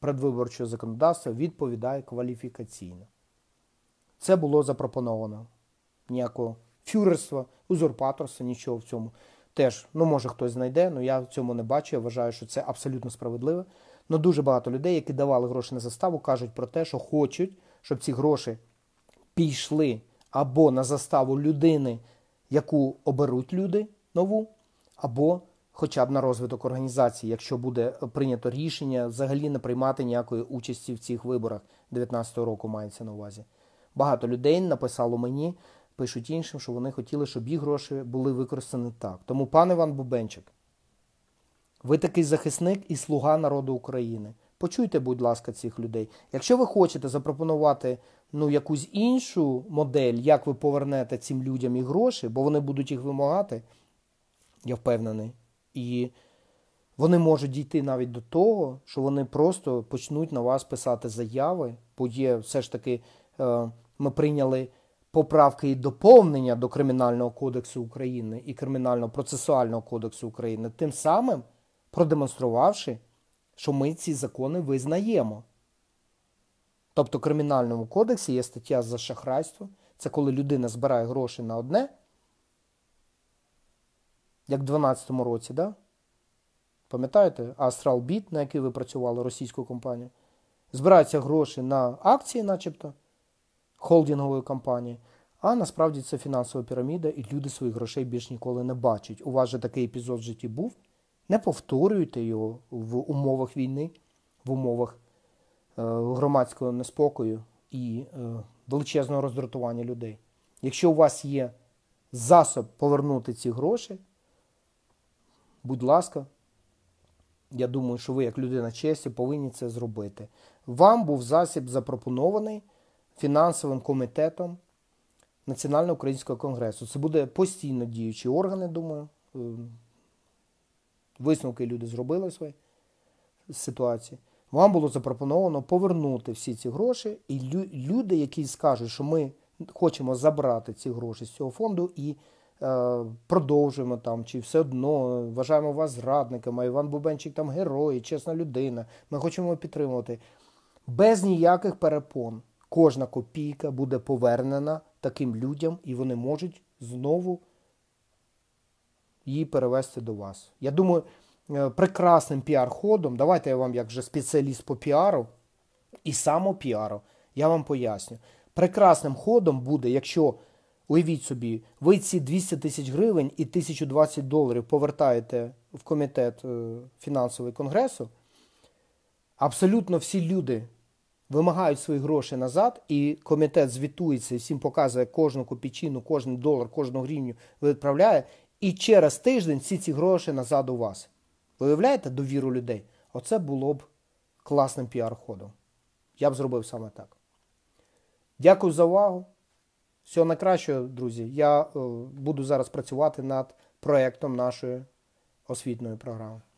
предвиборчого законодавства відповідає кваліфікаційно. Це було запропоновано ніякого фюрерства, узурпаторства, нічого в цьому. Теж, ну може хтось знайде, але ну, я в цьому не бачу. Я вважаю, що це абсолютно справедливе. Но ну, дуже багато людей, які давали гроші на заставу, кажуть про те, що хочуть, щоб ці гроші пішли або на заставу людини, яку оберуть люди нову, або хоча б на розвиток організації, якщо буде прийнято рішення взагалі не приймати ніякої участі в цих виборах 19-го року, мається на увазі. Багато людей написало мені пишуть іншим, що вони хотіли, щоб їх гроші були використані так. Тому, пане Іван Бубенчик, ви такий захисник і слуга народу України. Почуйте, будь ласка, цих людей. Якщо ви хочете запропонувати ну, якусь іншу модель, як ви повернете цим людям і гроші, бо вони будуть їх вимагати, я впевнений. І вони можуть дійти навіть до того, що вони просто почнуть на вас писати заяви, бо є все ж таки, е, ми прийняли поправки і доповнення до Кримінального кодексу України і Кримінально-процесуального кодексу України, тим самим продемонструвавши, що ми ці закони визнаємо. Тобто, в Кримінальному кодексі є стаття за шахрайство, це коли людина збирає гроші на одне, як в 2012 році, да? пам'ятаєте, Астралбіт, на який ви працювали російську компанію, збираються гроші на акції, начебто холдингової компанії. А насправді це фінансова піраміда, і люди своїх грошей більш ніколи не бачать. У вас же такий епізод в житті був. Не повторюйте його в умовах війни, в умовах е, громадського неспокою і е, величезного роздратування людей. Якщо у вас є засоб повернути ці гроші, будь ласка, я думаю, що ви, як людина честі, повинні це зробити. Вам був засіб запропонований фінансовим комітетом Національного українського конгресу. Це буде постійно діючі органи, думаю. Е, висновки люди зробили свої ситуації. Вам було запропоновано повернути всі ці гроші, і люди, які скажуть, що ми хочемо забрати ці гроші з цього фонду і е, продовжуємо там, чи все одно вважаємо вас зрадниками, а Іван Бубенчик там герой, чесна людина, ми хочемо підтримувати без ніяких перепон. Кожна копійка буде повернена таким людям, і вони можуть знову її перевести до вас. Я думаю, е, прекрасним піар-ходом, давайте я вам, як вже спеціаліст по піару і самопіару, я вам поясню. Прекрасним ходом буде, якщо, уявіть собі, ви ці 200 тисяч гривень і 1020 доларів повертаєте в комітет е, фінансовий конгресу. Абсолютно всі люди вимагають свої гроші назад, і комітет звітується, всім показує кожну копійчину, кожен долар, кожну гривню відправляє. І через тиждень всі ці гроші назад у вас. Виявляєте довіру людей? Оце було б класним піар-ходом. Я б зробив саме так. Дякую за увагу. Всього найкращого, друзі. Я е, буду зараз працювати над проєктом нашої освітньої програми.